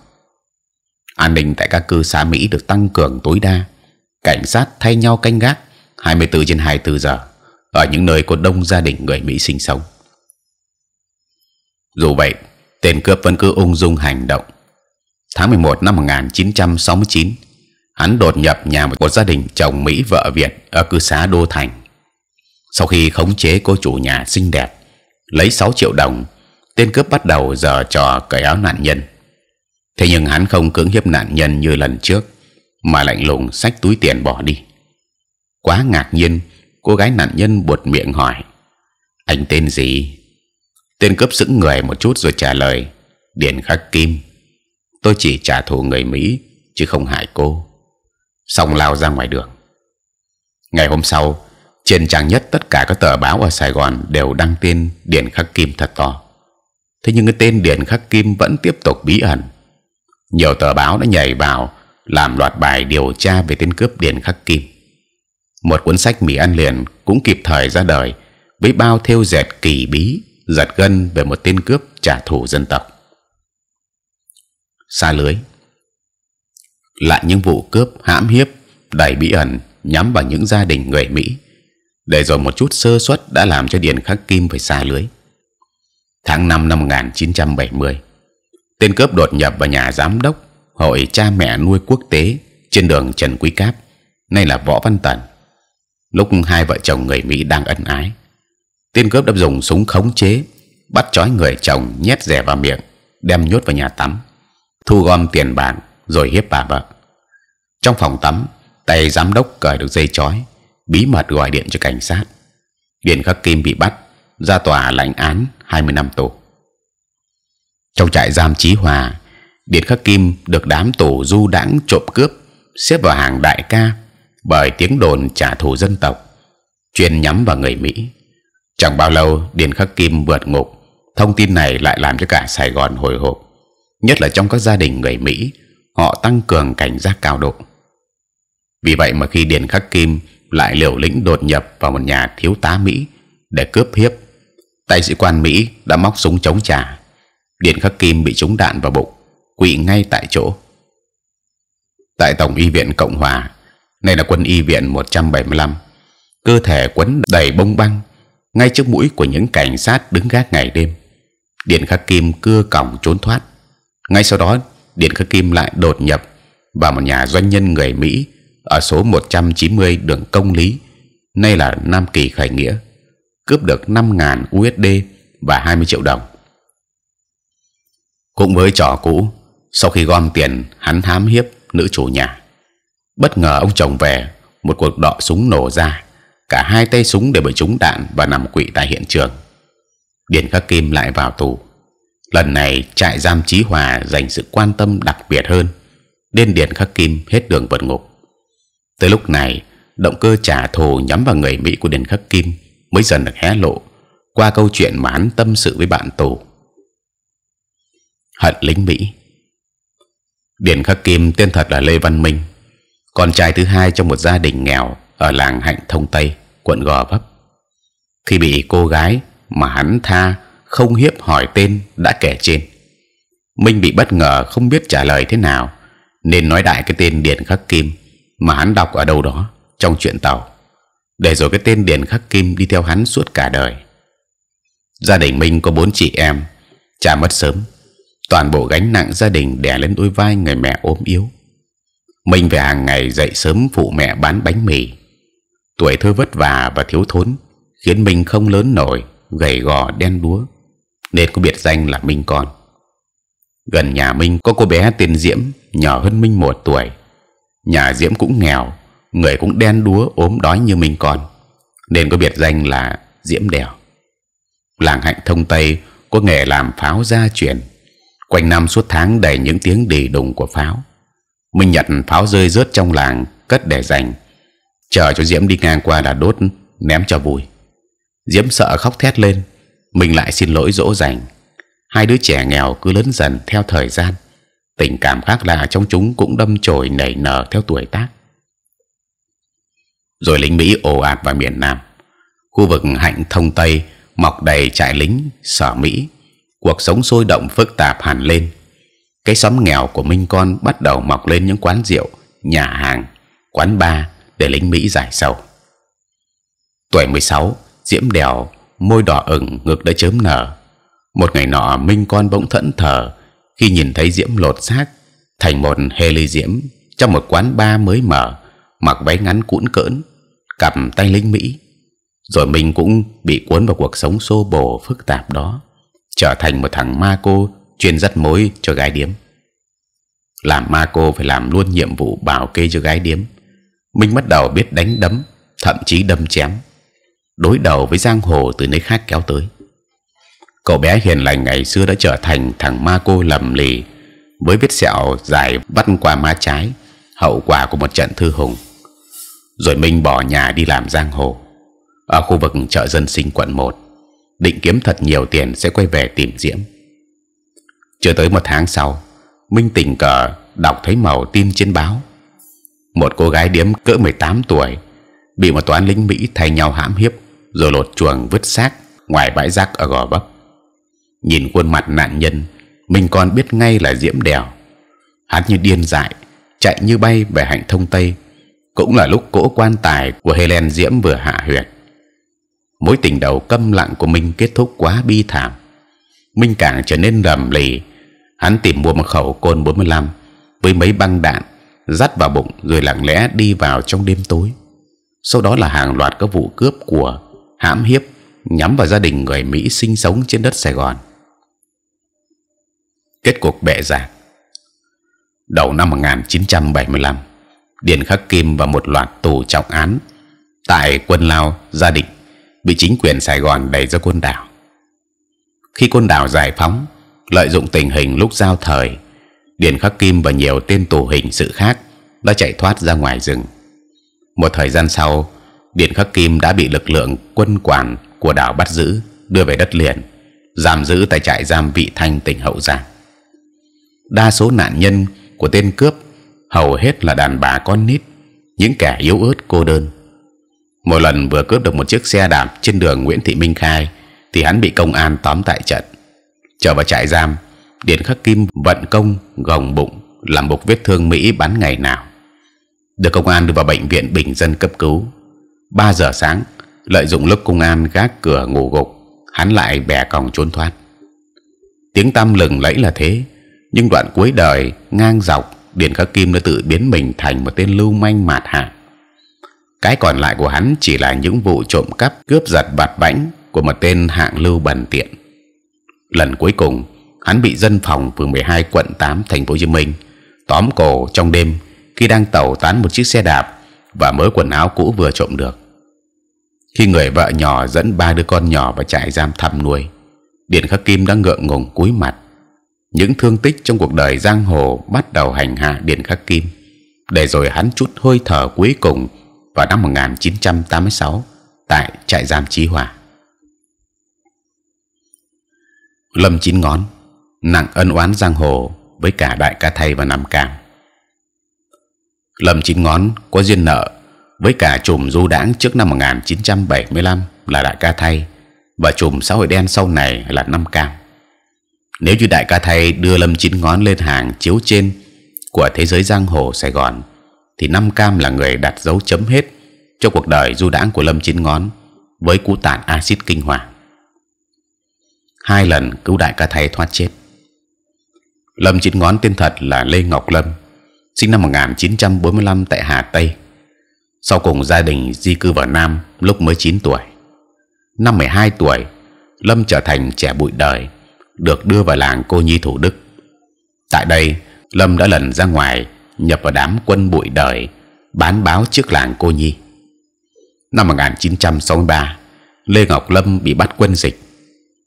An ninh tại các cư xá Mỹ được tăng cường tối đa. Cảnh sát thay nhau canh gác 24 trên 24 giờ ở những nơi có đông gia đình người Mỹ sinh sống. Dù vậy, tên cướp vẫn cứ ung dung hành động. Tháng 11 năm 1969, hắn đột nhập nhà một gia đình chồng Mỹ vợ Việt ở cư xá Đô Thành. Sau khi khống chế cô chủ nhà xinh đẹp, lấy 6 triệu đồng, tên cướp bắt đầu giở trò cởi áo nạn nhân. Thế nhưng hắn không cưỡng hiếp nạn nhân như lần trước, mà lạnh lùng xách túi tiền bỏ đi. Quá ngạc nhiên, cô gái nạn nhân buột miệng hỏi: Anh tên gì? tên cướp sững người một chút rồi trả lời điền khắc kim tôi chỉ trả thù người mỹ chứ không hại cô xong lao ra ngoài đường ngày hôm sau trên trang nhất tất cả các tờ báo ở Sài Gòn đều đăng tên Điền Khắc Kim thật to. Thế nhưng cái tên Điền Khắc Kim vẫn tiếp tục bí ẩn. Nhiều tờ báo đã nhảy vào làm loạt bài điều tra về tên cướp Điền Khắc Kim. Một cuốn sách mì ăn liền cũng kịp thời ra đời với bao thêu dệt kỳ bí giật gân về một tên cướp trả thù dân tộc. xa lưới lại những vụ cướp hãm hiếp đầy bí ẩn nhắm vào những gia đình người Mỹ để rồi một chút sơ suất đã làm cho Điền Khắc Kim phải xa lưới. Tháng 5 năm 1970, tên cướp đột nhập vào nhà giám đốc hội cha mẹ nuôi quốc tế trên đường Trần Quý Cáp, nay là Võ Văn Tần. Lúc hai vợ chồng người Mỹ đang ân ái, tên cướp đã dùng súng khống chế bắt trói người chồng nhét rẻ vào miệng đem nhốt vào nhà tắm thu gom tiền bạc rồi hiếp bà vợ trong phòng tắm tay giám đốc cởi được dây chói bí mật gọi điện cho cảnh sát điền khắc kim bị bắt ra tòa lãnh án 20 năm tù trong trại giam trí hòa điền khắc kim được đám tổ du đãng trộm cướp xếp vào hàng đại ca bởi tiếng đồn trả thù dân tộc chuyên nhắm vào người mỹ chẳng bao lâu điền khắc kim vượt ngục thông tin này lại làm cho cả sài gòn hồi hộp nhất là trong các gia đình người mỹ họ tăng cường cảnh giác cao độ vì vậy mà khi điền khắc kim lại liều lĩnh đột nhập vào một nhà thiếu tá mỹ để cướp hiếp tay sĩ quan mỹ đã móc súng chống trả điền khắc kim bị trúng đạn vào bụng quỵ ngay tại chỗ tại tổng y viện cộng hòa nay là quân y viện 175 cơ thể quấn đầy bông băng ngay trước mũi của những cảnh sát đứng gác ngày đêm. Điện khắc kim cưa cổng trốn thoát. Ngay sau đó, điện khắc kim lại đột nhập vào một nhà doanh nhân người Mỹ ở số 190 đường Công Lý, nay là Nam Kỳ khởi nghĩa, cướp được 5.000 USD và 20 triệu đồng. Cũng với trò cũ, sau khi gom tiền, hắn hám hiếp nữ chủ nhà. Bất ngờ ông chồng về, một cuộc đọ súng nổ ra cả hai tay súng đều bị trúng đạn và nằm quỵ tại hiện trường. Điền Khắc Kim lại vào tù. Lần này trại giam Chí Hòa dành sự quan tâm đặc biệt hơn, nên Điền Khắc Kim hết đường vượt ngục. Tới lúc này, động cơ trả thù nhắm vào người Mỹ của Điền Khắc Kim mới dần được hé lộ qua câu chuyện mà hắn tâm sự với bạn tù. Hận lính Mỹ. Điền Khắc Kim tên thật là Lê Văn Minh, con trai thứ hai trong một gia đình nghèo ở làng Hạnh Thông Tây, quận Gò Vấp, thì bị cô gái mà hắn tha không hiếp hỏi tên đã kể trên. Minh bị bất ngờ không biết trả lời thế nào, nên nói đại cái tên Điền Khắc Kim mà hắn đọc ở đâu đó trong chuyện tàu, để rồi cái tên Điền Khắc Kim đi theo hắn suốt cả đời. Gia đình Minh có bốn chị em, cha mất sớm, toàn bộ gánh nặng gia đình đè lên đôi vai người mẹ ốm yếu. Minh về hàng ngày dậy sớm phụ mẹ bán bánh mì tuổi thơ vất vả và thiếu thốn khiến mình không lớn nổi gầy gò đen đúa nên có biệt danh là Minh con gần nhà Minh có cô bé tên Diễm nhỏ hơn Minh một tuổi nhà Diễm cũng nghèo người cũng đen đúa ốm đói như Minh con nên có biệt danh là Diễm đèo làng hạnh thông Tây có nghề làm pháo gia truyền quanh năm suốt tháng đầy những tiếng đì đùng của pháo Minh nhận pháo rơi rớt trong làng cất để dành chờ cho diễm đi ngang qua đã đốt ném cho vui diễm sợ khóc thét lên mình lại xin lỗi dỗ dành hai đứa trẻ nghèo cứ lớn dần theo thời gian tình cảm khác lạ trong chúng cũng đâm chồi nảy nở theo tuổi tác rồi lính mỹ ồ ạt vào miền nam khu vực hạnh thông tây mọc đầy trại lính sở mỹ cuộc sống sôi động phức tạp hẳn lên cái xóm nghèo của minh con bắt đầu mọc lên những quán rượu nhà hàng quán bar để lính Mỹ giải sầu. Tuổi 16 diễm đèo môi đỏ ửng ngực đã chớm nở. Một ngày nọ Minh con bỗng thẫn thờ khi nhìn thấy diễm lột xác thành một hê ly diễm trong một quán bar mới mở, mặc váy ngắn cuộn cỡn, cầm tay lính Mỹ. Rồi mình cũng bị cuốn vào cuộc sống xô bồ phức tạp đó, trở thành một thằng ma cô chuyên dắt mối cho gái điếm làm ma cô phải làm luôn nhiệm vụ bảo kê cho gái điếm Minh bắt đầu biết đánh đấm, thậm chí đâm chém, đối đầu với giang hồ từ nơi khác kéo tới. Cậu bé hiền lành ngày xưa đã trở thành thằng ma cô lầm lì với vết sẹo dài bắt qua má trái, hậu quả của một trận thư hùng. Rồi Minh bỏ nhà đi làm giang hồ ở khu vực chợ dân sinh quận 1 định kiếm thật nhiều tiền sẽ quay về tìm diễm. Chưa tới một tháng sau, Minh tình cờ đọc thấy màu tin trên báo một cô gái điếm cỡ 18 tuổi bị một toán lính Mỹ thay nhau hãm hiếp rồi lột chuồng vứt xác ngoài bãi rác ở gò vấp. Nhìn khuôn mặt nạn nhân, mình còn biết ngay là Diễm Đèo. Hắn như điên dại, chạy như bay về hạnh thông Tây. Cũng là lúc cỗ quan tài của Helen Diễm vừa hạ huyệt. Mối tình đầu câm lặng của mình kết thúc quá bi thảm. Minh càng trở nên lầm lì. Hắn tìm mua một khẩu côn 45 với mấy băng đạn dắt vào bụng rồi lặng lẽ đi vào trong đêm tối. Sau đó là hàng loạt các vụ cướp của hãm hiếp nhắm vào gia đình người Mỹ sinh sống trên đất Sài Gòn. Kết cục bệ giảng. Dạ. Đầu năm 1975, Điền Khắc Kim và một loạt tù trọng án tại quân lao gia định bị chính quyền Sài Gòn đẩy ra quân đảo. Khi quân đảo giải phóng, lợi dụng tình hình lúc giao thời Điền Khắc Kim và nhiều tên tù hình sự khác đã chạy thoát ra ngoài rừng. Một thời gian sau, Điền Khắc Kim đã bị lực lượng quân quản của đảo bắt giữ, đưa về đất liền, giam giữ tại trại giam Vị Thanh, tỉnh Hậu Giang. Đa số nạn nhân của tên cướp hầu hết là đàn bà con nít, những kẻ yếu ớt cô đơn. Một lần vừa cướp được một chiếc xe đạp trên đường Nguyễn Thị Minh Khai, thì hắn bị công an tóm tại trận, trở vào trại giam điện Khắc Kim vận công gồng bụng làm bục vết thương Mỹ bắn ngày nào. Được công an đưa vào bệnh viện bình dân cấp cứu. 3 giờ sáng, lợi dụng lúc công an gác cửa ngủ gục, hắn lại bẻ còng trốn thoát. Tiếng tăm lừng lẫy là thế, nhưng đoạn cuối đời ngang dọc, điện Khắc Kim đã tự biến mình thành một tên lưu manh mạt hạ. Cái còn lại của hắn chỉ là những vụ trộm cắp, cướp giật, bạt bãnh của một tên hạng lưu bần tiện. Lần cuối cùng hắn bị dân phòng phường 12 quận 8 thành phố Hồ Chí Minh tóm cổ trong đêm khi đang tẩu tán một chiếc xe đạp và mớ quần áo cũ vừa trộm được. Khi người vợ nhỏ dẫn ba đứa con nhỏ vào trại giam thăm nuôi, Điền Khắc Kim đã ngượng ngùng cúi mặt. Những thương tích trong cuộc đời giang hồ bắt đầu hành hạ Điền Khắc Kim, để rồi hắn chút hơi thở cuối cùng vào năm 1986 tại trại giam Chí Hòa. Lâm Chín Ngón nặng ân oán giang hồ với cả đại ca thầy và nam cam lâm chín ngón có duyên nợ với cả chùm du đãng trước năm 1975 là đại ca thầy và chùm xã hội đen sau này là nam cam nếu như đại ca thầy đưa lâm chín ngón lên hàng chiếu trên của thế giới giang hồ sài gòn thì nam cam là người đặt dấu chấm hết cho cuộc đời du đãng của lâm chín ngón với cú tản axit kinh hoàng hai lần cứu đại ca thầy thoát chết Lâm chín ngón tên thật là Lê Ngọc Lâm, sinh năm 1945 tại Hà Tây. Sau cùng gia đình di cư vào Nam lúc mới 9 tuổi. Năm 12 tuổi, Lâm trở thành trẻ bụi đời, được đưa vào làng cô nhi Thủ Đức. Tại đây, Lâm đã lần ra ngoài nhập vào đám quân bụi đời bán báo trước làng cô nhi. Năm 1963, Lê Ngọc Lâm bị bắt quân dịch,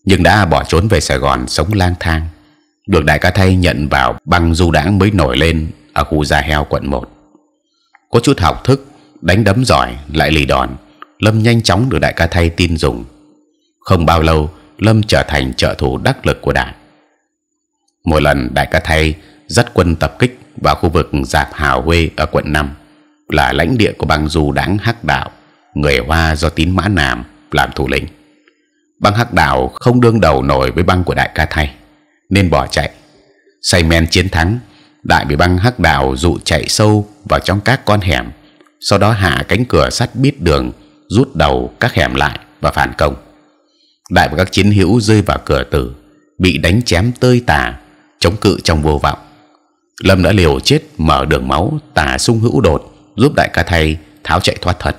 nhưng đã bỏ trốn về Sài Gòn sống lang thang được đại ca thay nhận vào băng du đãng mới nổi lên ở khu gia heo quận 1 có chút học thức đánh đấm giỏi lại lì đòn lâm nhanh chóng được đại ca thay tin dùng không bao lâu lâm trở thành trợ thủ đắc lực của đại một lần đại ca thay dắt quân tập kích vào khu vực giạp hào huê ở quận 5 là lãnh địa của băng du đãng hắc đạo người hoa do tín mã nam làm thủ lĩnh băng hắc đạo không đương đầu nổi với băng của đại ca thay nên bỏ chạy. Saymen chiến thắng, đại bị băng hắc đào dụ chạy sâu vào trong các con hẻm, sau đó hạ cánh cửa sắt bít đường, rút đầu các hẻm lại và phản công. Đại và các chiến hữu rơi vào cửa tử, bị đánh chém tơi tả, chống cự trong vô vọng. Lâm đã liều chết mở đường máu tả sung hữu đột, giúp đại ca thay tháo chạy thoát thân.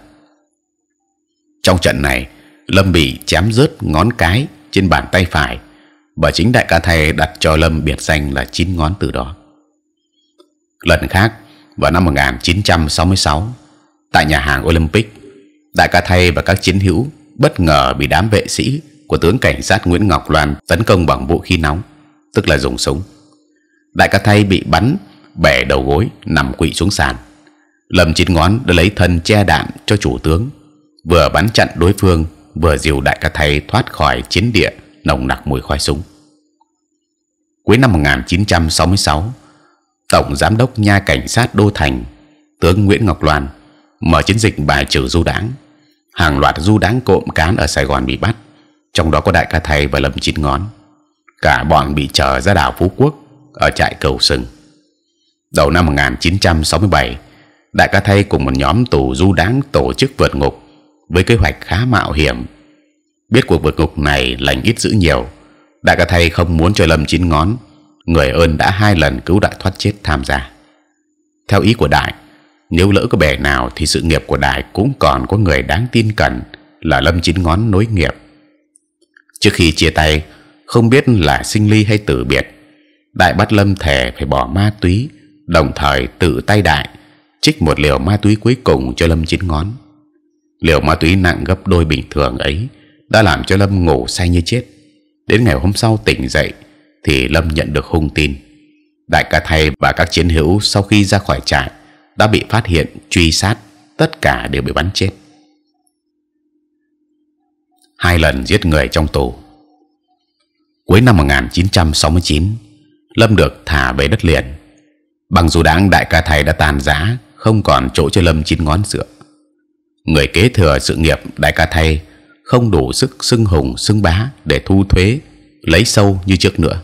Trong trận này, Lâm bị chém rớt ngón cái trên bàn tay phải và chính đại ca thầy đặt cho Lâm biệt danh là chín ngón từ đó. Lần khác vào năm 1966 tại nhà hàng Olympic, đại ca thầy và các chiến hữu bất ngờ bị đám vệ sĩ của tướng cảnh sát Nguyễn Ngọc Loan tấn công bằng vũ khí nóng, tức là dùng súng. Đại ca thầy bị bắn bẻ đầu gối nằm quỵ xuống sàn. Lâm chín ngón đã lấy thân che đạn cho chủ tướng, vừa bắn chặn đối phương vừa dìu đại ca thầy thoát khỏi chiến địa nồng nặc mùi khoai súng. Cuối năm 1966, tổng giám đốc nha cảnh sát đô thành tướng Nguyễn Ngọc Loan mở chiến dịch bài trừ du đảng, hàng loạt du đảng cộm cán ở Sài Gòn bị bắt, trong đó có Đại Ca Thầy và Lâm Chín Ngón, cả bọn bị chờ ra đảo Phú Quốc ở trại cầu sừng. Đầu năm 1967, Đại Ca Thầy cùng một nhóm tù du đảng tổ chức vượt ngục với kế hoạch khá mạo hiểm biết cuộc vượt ngục này lành ít dữ nhiều đại ca thầy không muốn cho lâm chín ngón người ơn đã hai lần cứu đại thoát chết tham gia theo ý của đại nếu lỡ có bè nào thì sự nghiệp của đại cũng còn có người đáng tin cẩn là lâm chín ngón nối nghiệp trước khi chia tay không biết là sinh ly hay tử biệt đại bắt lâm thề phải bỏ ma túy đồng thời tự tay đại trích một liều ma túy cuối cùng cho lâm chín ngón liều ma túy nặng gấp đôi bình thường ấy đã làm cho Lâm ngủ say như chết. Đến ngày hôm sau tỉnh dậy thì Lâm nhận được hung tin. Đại ca thay và các chiến hữu sau khi ra khỏi trại đã bị phát hiện truy sát, tất cả đều bị bắn chết. Hai lần giết người trong tù. Cuối năm 1969, Lâm được thả về đất liền. Bằng dù đáng đại ca thầy đã tàn rã, không còn chỗ cho Lâm chín ngón sữa. Người kế thừa sự nghiệp đại ca thầy không đủ sức xưng hùng xưng bá để thu thuế lấy sâu như trước nữa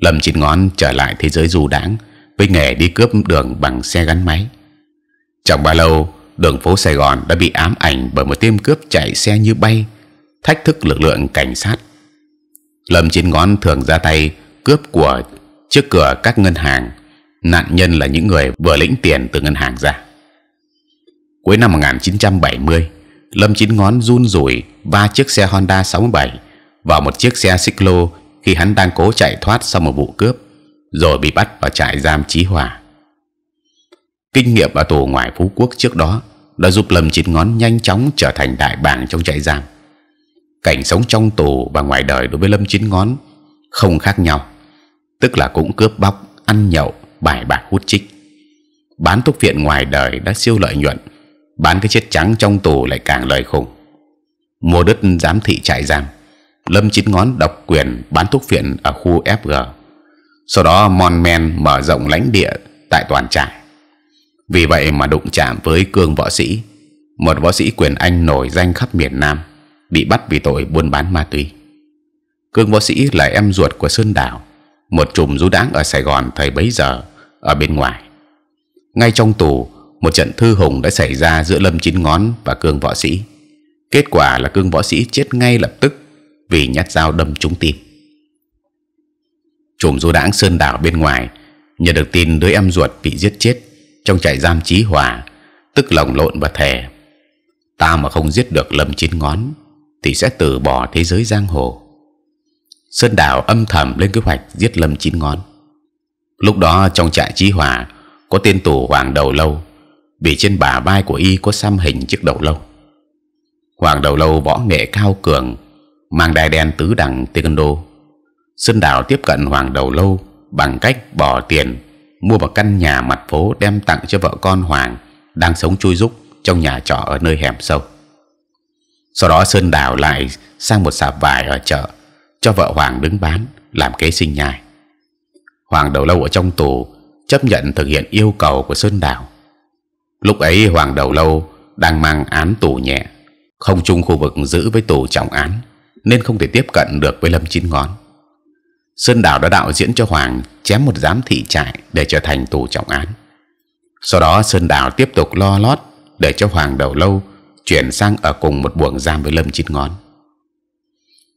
lâm chín ngón trở lại thế giới dù đãng với nghề đi cướp đường bằng xe gắn máy chẳng bao lâu đường phố Sài Gòn đã bị ám ảnh bởi một tiêm cướp chạy xe như bay thách thức lực lượng cảnh sát lâm chín ngón thường ra tay cướp của trước cửa các ngân hàng nạn nhân là những người vừa lĩnh tiền từ ngân hàng ra cuối năm 1970 Lâm chín ngón run rủi ba chiếc xe Honda 67 vào một chiếc xe xích lô khi hắn đang cố chạy thoát sau một vụ cướp, rồi bị bắt ở trại giam Chí Hòa. Kinh nghiệm ở tù ngoài Phú Quốc trước đó đã giúp Lâm chín ngón nhanh chóng trở thành đại bàng trong trại giam. Cảnh sống trong tù và ngoài đời đối với Lâm chín ngón không khác nhau, tức là cũng cướp bóc, ăn nhậu, bài bạc hút chích, bán thuốc viện ngoài đời đã siêu lợi nhuận bán cái chết trắng trong tù lại càng lời khủng mua đất giám thị trại giam lâm chín ngón độc quyền bán thuốc phiện ở khu fg sau đó mon men mở rộng lãnh địa tại toàn trại vì vậy mà đụng chạm với cương võ sĩ một võ sĩ quyền anh nổi danh khắp miền nam bị bắt vì tội buôn bán ma túy cương võ sĩ là em ruột của sơn đảo một chùm du đáng ở sài gòn thời bấy giờ ở bên ngoài ngay trong tù một trận thư hùng đã xảy ra giữa lâm chín ngón và cương võ sĩ kết quả là cương võ sĩ chết ngay lập tức vì nhát dao đâm trúng tim trùm du đãng sơn đảo bên ngoài nhận được tin đứa em ruột bị giết chết trong trại giam trí hòa tức lồng lộn và thề ta mà không giết được lâm chín ngón thì sẽ từ bỏ thế giới giang hồ sơn đảo âm thầm lên kế hoạch giết lâm chín ngón lúc đó trong trại trí hòa có tên tù hoàng đầu lâu vì trên bả vai của y có xăm hình chiếc đầu lâu. Hoàng đầu lâu võ nghệ cao cường, mang đai đen tứ đẳng taekwondo. Sơn Đào tiếp cận Hoàng đầu lâu bằng cách bỏ tiền mua một căn nhà mặt phố đem tặng cho vợ con Hoàng đang sống chui rúc trong nhà trọ ở nơi hẻm sâu. Sau đó Sơn Đào lại sang một sạp vải ở chợ cho vợ Hoàng đứng bán làm kế sinh nhai. Hoàng đầu lâu ở trong tù chấp nhận thực hiện yêu cầu của Sơn Đào lúc ấy hoàng đầu lâu đang mang án tù nhẹ không chung khu vực giữ với tù trọng án nên không thể tiếp cận được với lâm chín ngón sơn đảo đã đạo diễn cho hoàng chém một giám thị trại để trở thành tù trọng án sau đó sơn đảo tiếp tục lo lót để cho hoàng đầu lâu chuyển sang ở cùng một buồng giam với lâm chín ngón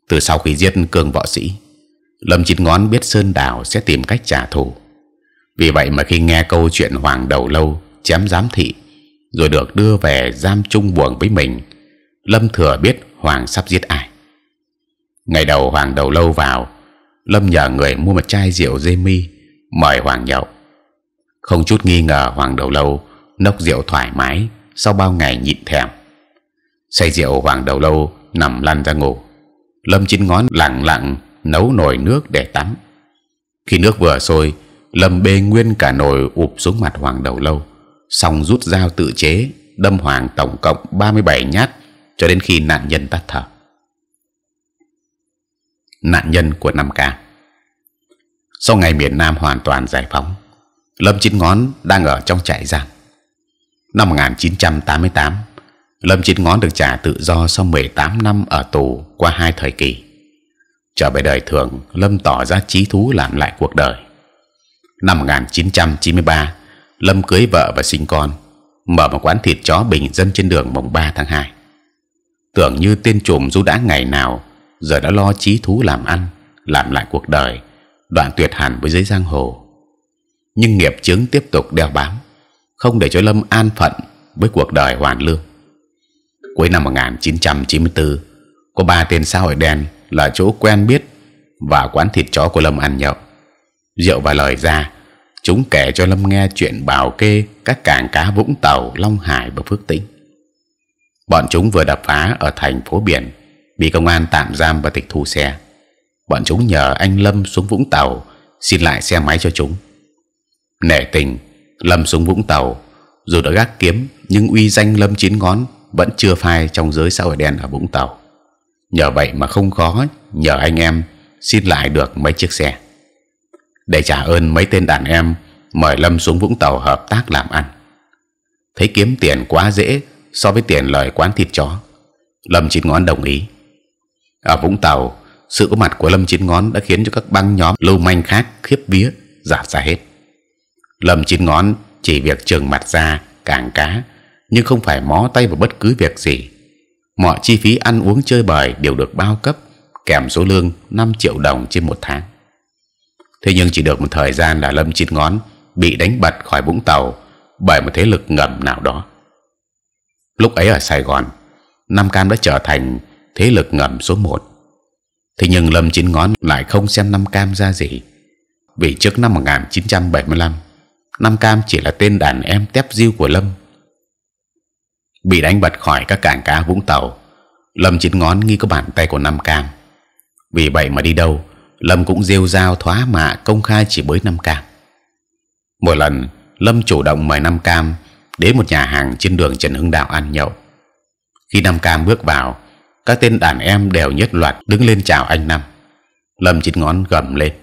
từ sau khi giết cường võ sĩ lâm chín ngón biết sơn đảo sẽ tìm cách trả thù vì vậy mà khi nghe câu chuyện hoàng đầu lâu chém giám thị rồi được đưa về giam chung buồng với mình lâm thừa biết hoàng sắp giết ai ngày đầu hoàng đầu lâu vào lâm nhờ người mua một chai rượu dê mi mời hoàng nhậu không chút nghi ngờ hoàng đầu lâu nốc rượu thoải mái sau bao ngày nhịn thèm say rượu hoàng đầu lâu nằm lăn ra ngủ lâm chín ngón lặng lặng nấu nồi nước để tắm khi nước vừa sôi lâm bê nguyên cả nồi ụp xuống mặt hoàng đầu lâu xong rút dao tự chế đâm hoàng tổng cộng 37 nhát cho đến khi nạn nhân tắt thở. Nạn nhân của năm Ca. Sau ngày miền Nam hoàn toàn giải phóng, Lâm Chín Ngón đang ở trong trại giam. Năm 1988, Lâm Chín Ngón được trả tự do sau 18 năm ở tù qua hai thời kỳ. Trở về đời thường, Lâm tỏ ra trí thú làm lại cuộc đời. Năm 1993, Lâm cưới vợ và sinh con, mở một quán thịt chó bình dân trên đường mùng 3 tháng 2 Tưởng như tên trùm du đã ngày nào, giờ đã lo trí thú làm ăn, làm lại cuộc đời, đoạn tuyệt hẳn với giới giang hồ. Nhưng nghiệp chướng tiếp tục đeo bám, không để cho Lâm an phận với cuộc đời hoàn lương. Cuối năm 1994, có ba tên xã hội đen là chỗ quen biết và quán thịt chó của Lâm ăn nhậu. Rượu và lời ra chúng kể cho lâm nghe chuyện bảo kê các cảng cá vũng tàu long hải và phước tĩnh bọn chúng vừa đập phá ở thành phố biển bị công an tạm giam và tịch thu xe bọn chúng nhờ anh lâm xuống vũng tàu xin lại xe máy cho chúng nể tình lâm xuống vũng tàu dù đã gác kiếm nhưng uy danh lâm chín ngón vẫn chưa phai trong giới xã hội đen ở vũng tàu nhờ vậy mà không khó nhờ anh em xin lại được mấy chiếc xe để trả ơn mấy tên đàn em mời lâm xuống vũng tàu hợp tác làm ăn thấy kiếm tiền quá dễ so với tiền lời quán thịt chó lâm chín ngón đồng ý ở vũng tàu sự có mặt của lâm chín ngón đã khiến cho các băng nhóm lưu manh khác khiếp vía giạt ra hết lâm chín ngón chỉ việc trường mặt ra cảng cá nhưng không phải mó tay vào bất cứ việc gì mọi chi phí ăn uống chơi bời đều được bao cấp kèm số lương 5 triệu đồng trên một tháng thế nhưng chỉ được một thời gian là lâm chín ngón bị đánh bật khỏi vũng tàu bởi một thế lực ngầm nào đó lúc ấy ở sài gòn nam cam đã trở thành thế lực ngầm số một thế nhưng lâm chín ngón lại không xem nam cam ra gì vì trước năm 1975 nam cam chỉ là tên đàn em tép diêu của lâm bị đánh bật khỏi các cảng cá vũng tàu lâm chín ngón nghi có bàn tay của nam cam vì vậy mà đi đâu Lâm cũng rêu rao thoá mạ công khai chỉ bới năm Cam. Một lần Lâm chủ động mời năm Cam đến một nhà hàng trên đường Trần Hưng Đạo ăn nhậu. Khi năm Cam bước vào, các tên đàn em đều nhất loạt đứng lên chào anh năm Lâm chít ngón gầm lên: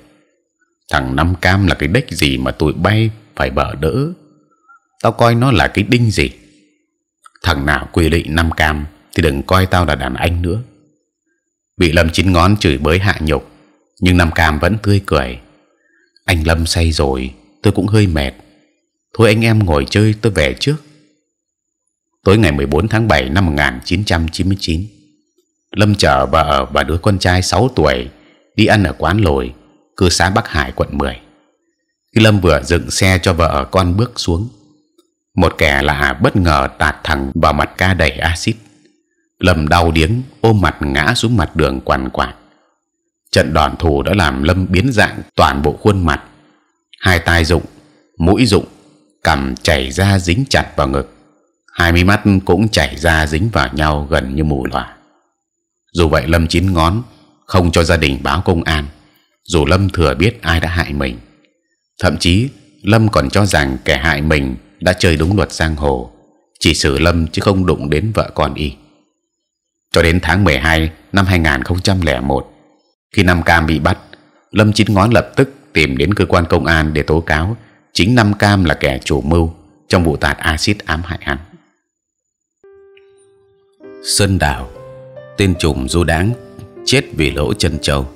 thằng năm Cam là cái đếch gì mà tụi bay phải bỡ đỡ? Tao coi nó là cái đinh gì? Thằng nào quy định năm Cam thì đừng coi tao là đàn anh nữa. Bị Lâm chín ngón chửi bới hạ nhục, nhưng Nam Cam vẫn tươi cười. Anh Lâm say rồi, tôi cũng hơi mệt. Thôi anh em ngồi chơi, tôi về trước. Tối ngày 14 tháng 7 năm 1999, Lâm chở vợ và đứa con trai 6 tuổi đi ăn ở quán lồi, cư xá Bắc Hải, quận 10. Khi Lâm vừa dựng xe cho vợ con bước xuống, một kẻ lạ bất ngờ tạt thẳng vào mặt ca đầy axit. Lâm đau điếng ôm mặt ngã xuống mặt đường quằn quại trận đòn thù đã làm lâm biến dạng toàn bộ khuôn mặt hai tai rụng mũi rụng cằm chảy ra dính chặt vào ngực hai mí mắt cũng chảy ra dính vào nhau gần như mù lòa dù vậy lâm chín ngón không cho gia đình báo công an dù lâm thừa biết ai đã hại mình thậm chí lâm còn cho rằng kẻ hại mình đã chơi đúng luật giang hồ chỉ xử lâm chứ không đụng đến vợ con y cho đến tháng 12 năm 2001 khi Nam Cam bị bắt Lâm Chín Ngón lập tức tìm đến cơ quan công an để tố cáo chính Nam Cam là kẻ chủ mưu trong vụ tạt axit ám hại hắn Sơn Đào tên trùm du đáng chết vì lỗ chân châu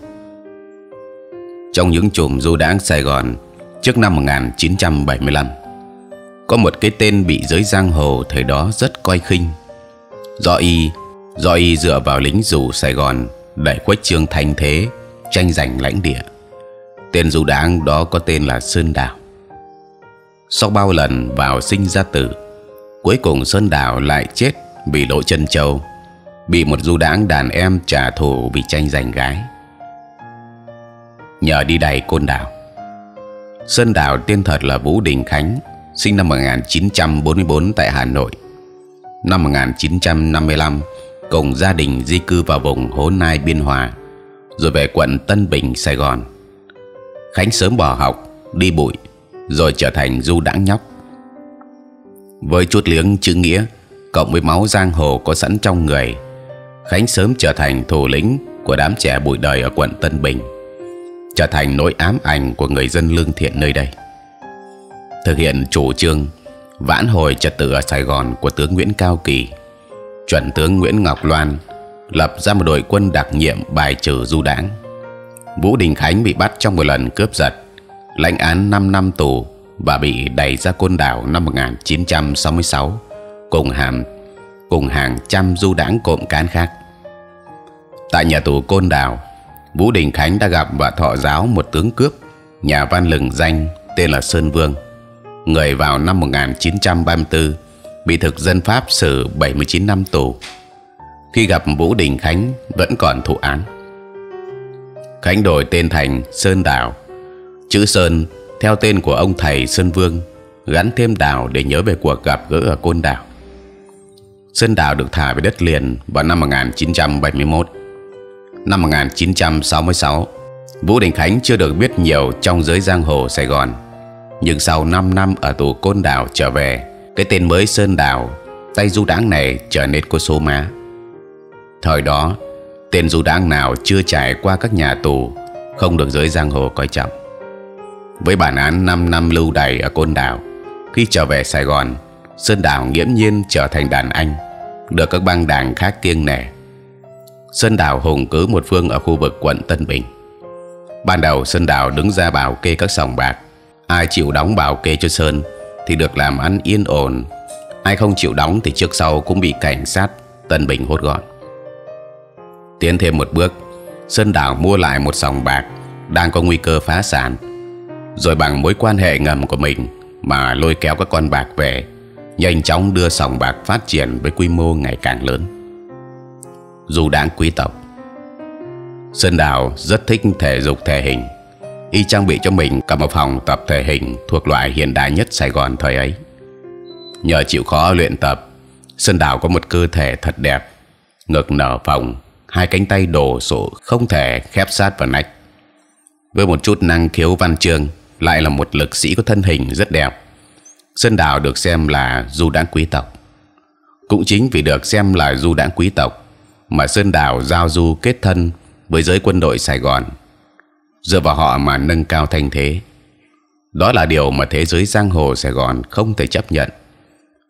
trong những trùm du đãng Sài Gòn trước năm 1975 có một cái tên bị giới giang hồ thời đó rất coi khinh do y do y dựa vào lính dù Sài Gòn đại quách trường thành thế tranh giành lãnh địa tên du đáng đó có tên là sơn đào sau bao lần vào sinh ra tử cuối cùng sơn đào lại chết vì lỗ chân châu bị một du đáng đàn em trả thù vì tranh giành gái nhờ đi đầy côn đảo sơn đào tên thật là vũ đình khánh sinh năm 1944 tại hà nội năm 1955 cùng gia đình di cư vào vùng Hồ Nai Biên Hòa, rồi về quận Tân Bình Sài Gòn. Khánh sớm bỏ học, đi bụi, rồi trở thành du đãng nhóc. Với chút liếng chữ nghĩa cộng với máu giang hồ có sẵn trong người, Khánh sớm trở thành thủ lĩnh của đám trẻ bụi đời ở quận Tân Bình, trở thành nỗi ám ảnh của người dân lương thiện nơi đây. Thực hiện chủ trương vãn hồi trật tự ở Sài Gòn của tướng Nguyễn Cao Kỳ chuẩn tướng Nguyễn Ngọc Loan lập ra một đội quân đặc nhiệm bài trừ du đảng. Vũ Đình Khánh bị bắt trong một lần cướp giật, lãnh án 5 năm tù và bị đẩy ra côn đảo năm 1966 cùng hàm cùng hàng trăm du đảng cộm cán khác. Tại nhà tù côn đảo, Vũ Đình Khánh đã gặp và thọ giáo một tướng cướp nhà văn lừng danh tên là Sơn Vương, người vào năm 1934 bị thực dân Pháp xử 79 năm tù. Khi gặp Vũ Đình Khánh vẫn còn thụ án. Khánh đổi tên thành Sơn Đào, chữ Sơn theo tên của ông thầy Sơn Vương, gắn thêm Đào để nhớ về cuộc gặp gỡ ở Côn Đảo. Sơn Đào được thả về đất liền vào năm 1971. Năm 1966, Vũ Đình Khánh chưa được biết nhiều trong giới giang hồ Sài Gòn, nhưng sau 5 năm ở tù Côn Đảo trở về cái tên mới sơn đào tay du đáng này trở nên có số má thời đó tên du đáng nào chưa trải qua các nhà tù không được giới giang hồ coi trọng với bản án 5 năm lưu đày ở côn đảo khi trở về sài gòn sơn đào nghiễm nhiên trở thành đàn anh được các băng đảng khác kiêng nể sơn đào hùng cứ một phương ở khu vực quận tân bình ban đầu sơn đào đứng ra bảo kê các sòng bạc ai chịu đóng bảo kê cho sơn thì được làm ăn yên ổn ai không chịu đóng thì trước sau cũng bị cảnh sát Tân Bình hốt gọn tiến thêm một bước Sơn Đảo mua lại một sòng bạc đang có nguy cơ phá sản rồi bằng mối quan hệ ngầm của mình mà lôi kéo các con bạc về nhanh chóng đưa sòng bạc phát triển với quy mô ngày càng lớn dù đáng quý tộc Sơn Đảo rất thích thể dục thể hình y trang bị cho mình cả một phòng tập thể hình thuộc loại hiện đại nhất Sài Gòn thời ấy. Nhờ chịu khó luyện tập, Sơn Đào có một cơ thể thật đẹp, ngực nở phồng, hai cánh tay đổ sổ không thể khép sát vào nách. Với một chút năng khiếu văn chương, lại là một lực sĩ có thân hình rất đẹp. Sơn Đào được xem là du đãng quý tộc. Cũng chính vì được xem là du đãng quý tộc mà Sơn Đào giao du kết thân với giới quân đội Sài Gòn dựa vào họ mà nâng cao thanh thế. Đó là điều mà thế giới giang hồ Sài Gòn không thể chấp nhận.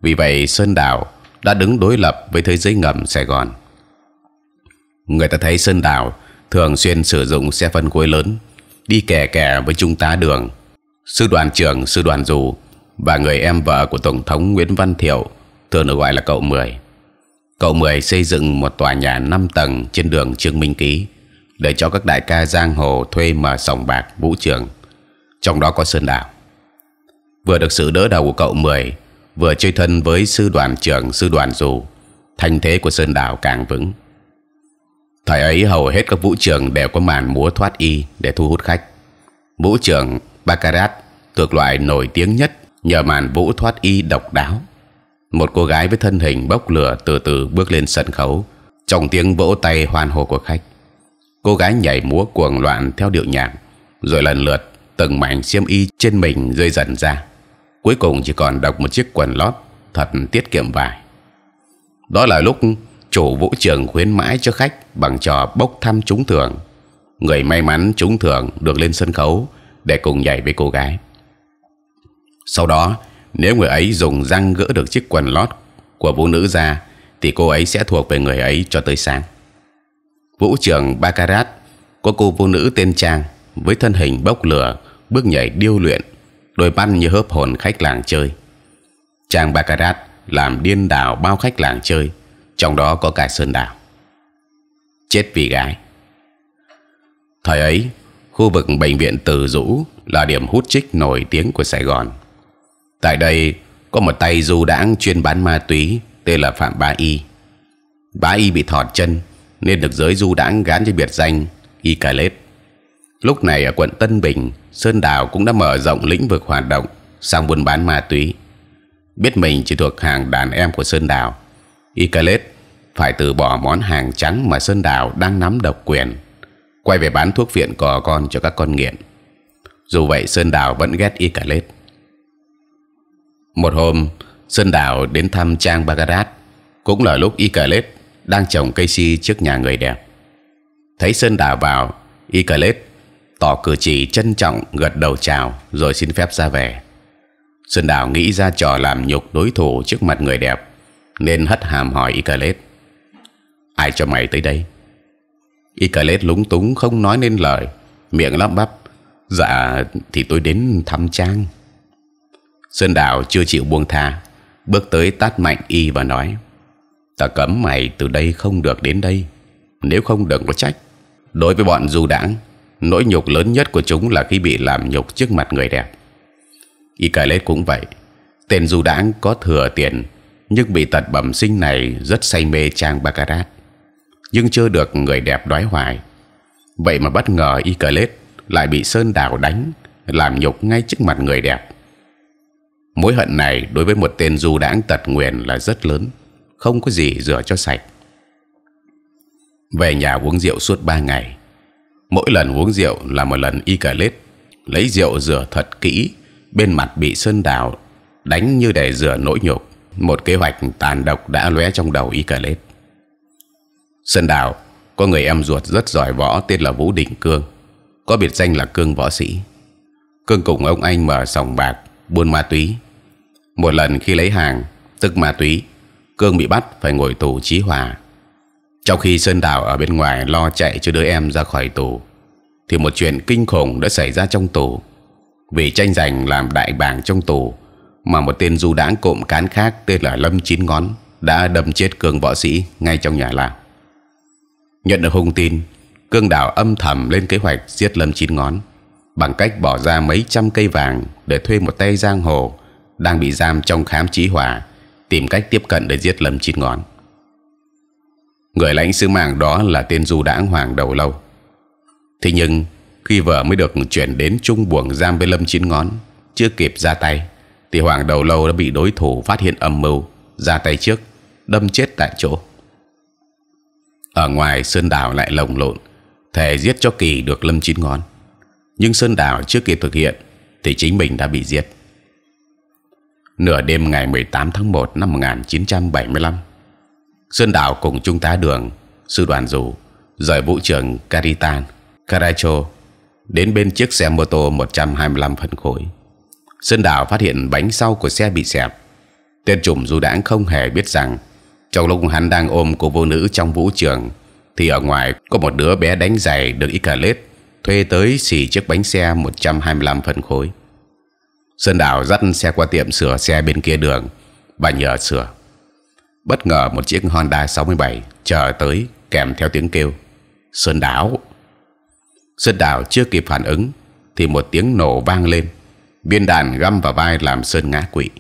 Vì vậy Sơn Đào đã đứng đối lập với thế giới ngầm Sài Gòn. Người ta thấy Sơn Đào thường xuyên sử dụng xe phân khối lớn đi kè kè với trung tá Đường, sư đoàn trưởng sư đoàn dù và người em vợ của tổng thống Nguyễn Văn Thiệu thường được gọi là cậu Mười. Cậu Mười xây dựng một tòa nhà 5 tầng trên đường Trương Minh Ký để cho các đại ca giang hồ thuê mở sòng bạc vũ trường, trong đó có sơn đảo. Vừa được sự đỡ đầu của cậu mười, vừa chơi thân với sư đoàn trưởng sư đoàn dù, thành thế của sơn đảo càng vững. Thời ấy hầu hết các vũ trường đều có màn múa thoát y để thu hút khách. Vũ trường baccarat thuộc loại nổi tiếng nhất nhờ màn vũ thoát y độc đáo. Một cô gái với thân hình bốc lửa từ từ bước lên sân khấu trong tiếng vỗ tay hoan hô của khách cô gái nhảy múa cuồng loạn theo điệu nhạc rồi lần lượt từng mảnh xiêm y trên mình rơi dần ra cuối cùng chỉ còn độc một chiếc quần lót thật tiết kiệm vải đó là lúc chủ vũ trường khuyến mãi cho khách bằng trò bốc thăm trúng thưởng người may mắn trúng thưởng được lên sân khấu để cùng nhảy với cô gái sau đó nếu người ấy dùng răng gỡ được chiếc quần lót của vũ nữ ra thì cô ấy sẽ thuộc về người ấy cho tới sáng vũ trường baccarat có cô phụ nữ tên trang với thân hình bốc lửa bước nhảy điêu luyện đôi mắt như hớp hồn khách làng chơi trang baccarat làm điên đảo bao khách làng chơi trong đó có cả sơn đảo chết vì gái thời ấy khu vực bệnh viện từ dũ là điểm hút chích nổi tiếng của sài gòn tại đây có một tay du đãng chuyên bán ma túy tên là phạm bá y bá y bị thọt chân nên được giới du đãng gán cho biệt danh y cà lết lúc này ở quận tân bình sơn đào cũng đã mở rộng lĩnh vực hoạt động sang buôn bán ma túy biết mình chỉ thuộc hàng đàn em của sơn đào y cà lết phải từ bỏ món hàng trắng mà sơn đào đang nắm độc quyền quay về bán thuốc viện cò con cho các con nghiện dù vậy sơn đào vẫn ghét y cà lết một hôm sơn đào đến thăm trang bagarat cũng là lúc y cà lết đang trồng cây si trước nhà người đẹp thấy sơn đào vào y cờ lết tỏ cử chỉ trân trọng gật đầu chào rồi xin phép ra về sơn đào nghĩ ra trò làm nhục đối thủ trước mặt người đẹp nên hất hàm hỏi y cờ lết ai cho mày tới đây y cờ lết lúng túng không nói nên lời miệng lắp bắp dạ thì tôi đến thăm trang sơn đào chưa chịu buông tha bước tới tát mạnh y và nói ta cấm mày từ đây không được đến đây nếu không đừng có trách đối với bọn du đảng, nỗi nhục lớn nhất của chúng là khi bị làm nhục trước mặt người đẹp y cà lết cũng vậy tên du đảng có thừa tiền nhưng bị tật bẩm sinh này rất say mê trang baccarat nhưng chưa được người đẹp đói hoài vậy mà bất ngờ y cà lết lại bị sơn đào đánh làm nhục ngay trước mặt người đẹp mối hận này đối với một tên du đảng tật nguyền là rất lớn không có gì rửa cho sạch về nhà uống rượu suốt 3 ngày mỗi lần uống rượu là một lần y cà lết lấy rượu rửa thật kỹ bên mặt bị sơn đào đánh như để rửa nỗi nhục một kế hoạch tàn độc đã lóe trong đầu y cà lết sơn đào có người em ruột rất giỏi võ tên là vũ đình cương có biệt danh là cương võ sĩ cương cùng ông anh mở sòng bạc buôn ma túy một lần khi lấy hàng tức ma túy cương bị bắt phải ngồi tù trí hòa trong khi sơn đào ở bên ngoài lo chạy cho đứa em ra khỏi tù thì một chuyện kinh khủng đã xảy ra trong tù vì tranh giành làm đại bảng trong tù mà một tên du đãng cộm cán khác tên là lâm chín ngón đã đâm chết cương võ sĩ ngay trong nhà lao nhận được hung tin cương đào âm thầm lên kế hoạch giết lâm chín ngón bằng cách bỏ ra mấy trăm cây vàng để thuê một tay giang hồ đang bị giam trong khám trí hòa tìm cách tiếp cận để giết lâm chín ngón người lãnh sứ mạng đó là tên du đãng hoàng đầu lâu thế nhưng khi vợ mới được chuyển đến chung buồng giam với lâm chín ngón chưa kịp ra tay thì hoàng đầu lâu đã bị đối thủ phát hiện âm mưu ra tay trước đâm chết tại chỗ ở ngoài sơn đảo lại lồng lộn thề giết cho kỳ được lâm chín ngón nhưng sơn đảo chưa kịp thực hiện thì chính mình đã bị giết nửa đêm ngày 18 tháng 1 năm 1975 Sơn Đạo cùng chúng ta đường sư đoàn dù rời vũ trường Caritan Caracho đến bên chiếc xe mô tô 125 phân khối Sơn Đạo phát hiện bánh sau của xe bị xẹp tên trùm du đãng không hề biết rằng trong lúc hắn đang ôm cô vô nữ trong vũ trường thì ở ngoài có một đứa bé đánh giày được Icarlet thuê tới xì chiếc bánh xe 125 phân khối Sơn Đào dắt xe qua tiệm sửa xe bên kia đường và nhờ sửa. Bất ngờ một chiếc Honda 67 chờ tới kèm theo tiếng kêu Sơn Đào. Sơn Đào chưa kịp phản ứng thì một tiếng nổ vang lên, viên đạn găm vào vai làm Sơn ngã quỵ.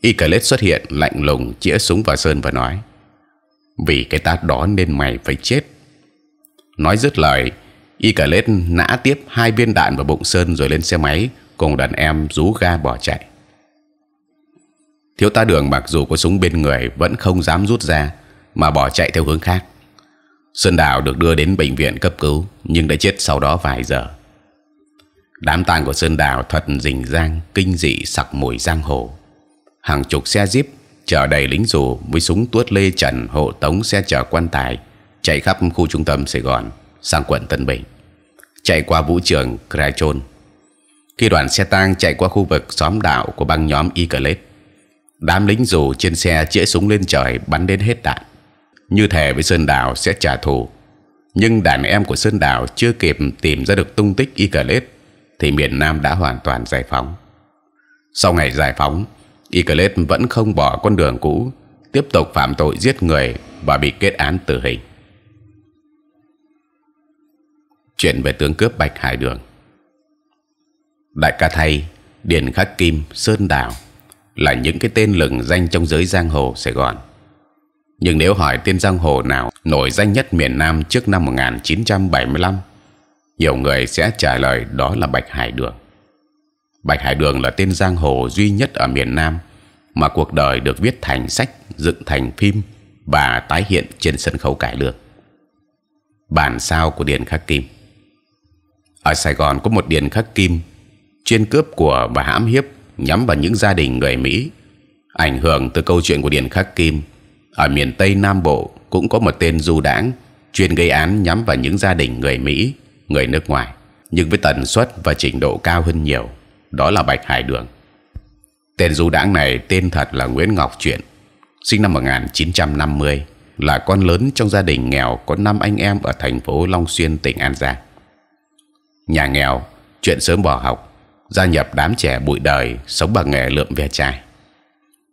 Y Cà Lết xuất hiện lạnh lùng chĩa súng vào Sơn và nói: vì cái tát đó nên mày phải chết. Nói dứt lời, Y Cà Lết nã tiếp hai viên đạn vào bụng Sơn rồi lên xe máy cùng đàn em rú ga bỏ chạy thiếu tá đường mặc dù có súng bên người vẫn không dám rút ra mà bỏ chạy theo hướng khác sơn đào được đưa đến bệnh viện cấp cứu nhưng đã chết sau đó vài giờ đám tang của sơn đào thật rình rang kinh dị sặc mùi giang hồ hàng chục xe jeep chở đầy lính dù với súng tuốt lê trần hộ tống xe chở quan tài chạy khắp khu trung tâm Sài Gòn sang quận Tân Bình, chạy qua vũ trường Craichôn khi đoàn xe tang chạy qua khu vực xóm đảo của băng nhóm y cờ lết đám lính dù trên xe chĩa súng lên trời bắn đến hết đạn như thể với sơn đảo sẽ trả thù nhưng đàn em của sơn đảo chưa kịp tìm ra được tung tích y cờ lết thì miền nam đã hoàn toàn giải phóng sau ngày giải phóng y cờ lết vẫn không bỏ con đường cũ tiếp tục phạm tội giết người và bị kết án tử hình chuyện về tướng cướp bạch hải đường đại ca thầy điền khắc kim sơn đào là những cái tên lừng danh trong giới giang hồ sài gòn nhưng nếu hỏi tên giang hồ nào nổi danh nhất miền nam trước năm 1975 nhiều người sẽ trả lời đó là bạch hải đường bạch hải đường là tên giang hồ duy nhất ở miền nam mà cuộc đời được viết thành sách dựng thành phim và tái hiện trên sân khấu cải lương bản sao của điền khắc kim ở sài gòn có một điền khắc kim chuyên cướp của và hãm hiếp nhắm vào những gia đình người Mỹ. Ảnh hưởng từ câu chuyện của Điền Khắc Kim ở miền Tây Nam Bộ cũng có một tên du đảng chuyên gây án nhắm vào những gia đình người Mỹ, người nước ngoài, nhưng với tần suất và trình độ cao hơn nhiều. Đó là Bạch Hải Đường. Tên du đảng này tên thật là Nguyễn Ngọc Chuyện, sinh năm 1950 là con lớn trong gia đình nghèo có năm anh em ở thành phố Long Xuyên, tỉnh An Giang. Nhà nghèo, chuyện sớm bỏ học, gia nhập đám trẻ bụi đời sống bằng nghề lượm ve chai.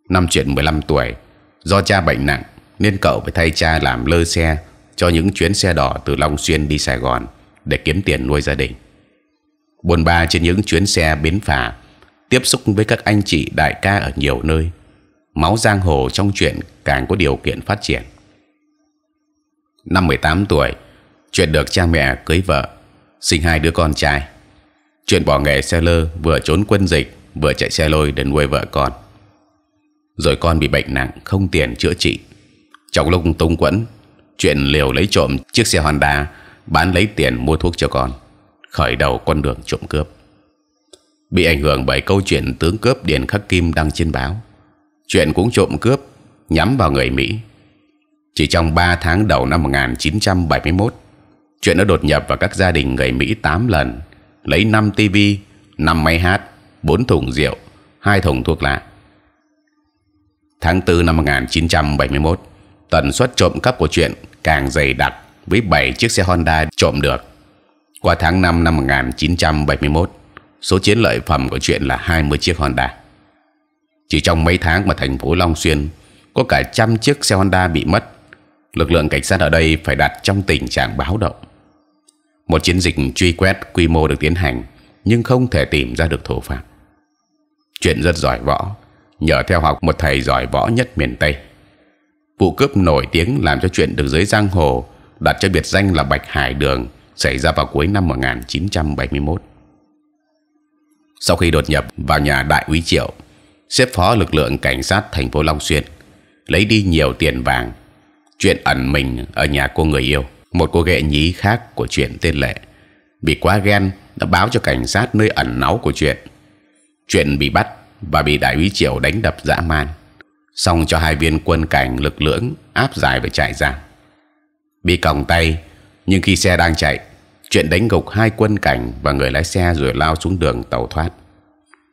Năm chuyện 15 tuổi, do cha bệnh nặng nên cậu phải thay cha làm lơ xe cho những chuyến xe đỏ từ Long Xuyên đi Sài Gòn để kiếm tiền nuôi gia đình. Buồn ba trên những chuyến xe bến phà, tiếp xúc với các anh chị đại ca ở nhiều nơi, máu giang hồ trong chuyện càng có điều kiện phát triển. Năm 18 tuổi, chuyện được cha mẹ cưới vợ, sinh hai đứa con trai chuyện bỏ nghề xe lơ vừa trốn quân dịch vừa chạy xe lôi đến nuôi vợ con rồi con bị bệnh nặng không tiền chữa trị trong lúc tung quẫn chuyện liều lấy trộm chiếc xe honda bán lấy tiền mua thuốc cho con khởi đầu con đường trộm cướp bị ảnh hưởng bởi câu chuyện tướng cướp điền khắc kim đăng trên báo chuyện cũng trộm cướp nhắm vào người mỹ chỉ trong 3 tháng đầu năm 1971 chuyện đã đột nhập vào các gia đình người mỹ 8 lần lấy 5 tivi, 5 máy hát, 4 thùng rượu, hai thùng thuốc lá. Tháng 4 năm 1971, tần suất trộm cắp của chuyện càng dày đặc với 7 chiếc xe Honda trộm được. Qua tháng 5 năm 1971, số chiến lợi phẩm của chuyện là 20 chiếc Honda. Chỉ trong mấy tháng mà thành phố Long Xuyên có cả trăm chiếc xe Honda bị mất, lực lượng cảnh sát ở đây phải đặt trong tình trạng báo động một chiến dịch truy quét quy mô được tiến hành nhưng không thể tìm ra được thủ phạm chuyện rất giỏi võ nhờ theo học một thầy giỏi võ nhất miền tây vụ cướp nổi tiếng làm cho chuyện được giới giang hồ đặt cho biệt danh là bạch hải đường xảy ra vào cuối năm 1971 sau khi đột nhập vào nhà đại úy triệu xếp phó lực lượng cảnh sát thành phố long xuyên lấy đi nhiều tiền vàng chuyện ẩn mình ở nhà cô người yêu một cô nghệ nhí khác của chuyện tên lệ bị quá ghen đã báo cho cảnh sát nơi ẩn náu của chuyện chuyện bị bắt và bị đại úy triều đánh đập dã man xong cho hai viên quân cảnh lực lưỡng áp giải về trại giam bị còng tay nhưng khi xe đang chạy chuyện đánh gục hai quân cảnh và người lái xe rồi lao xuống đường tàu thoát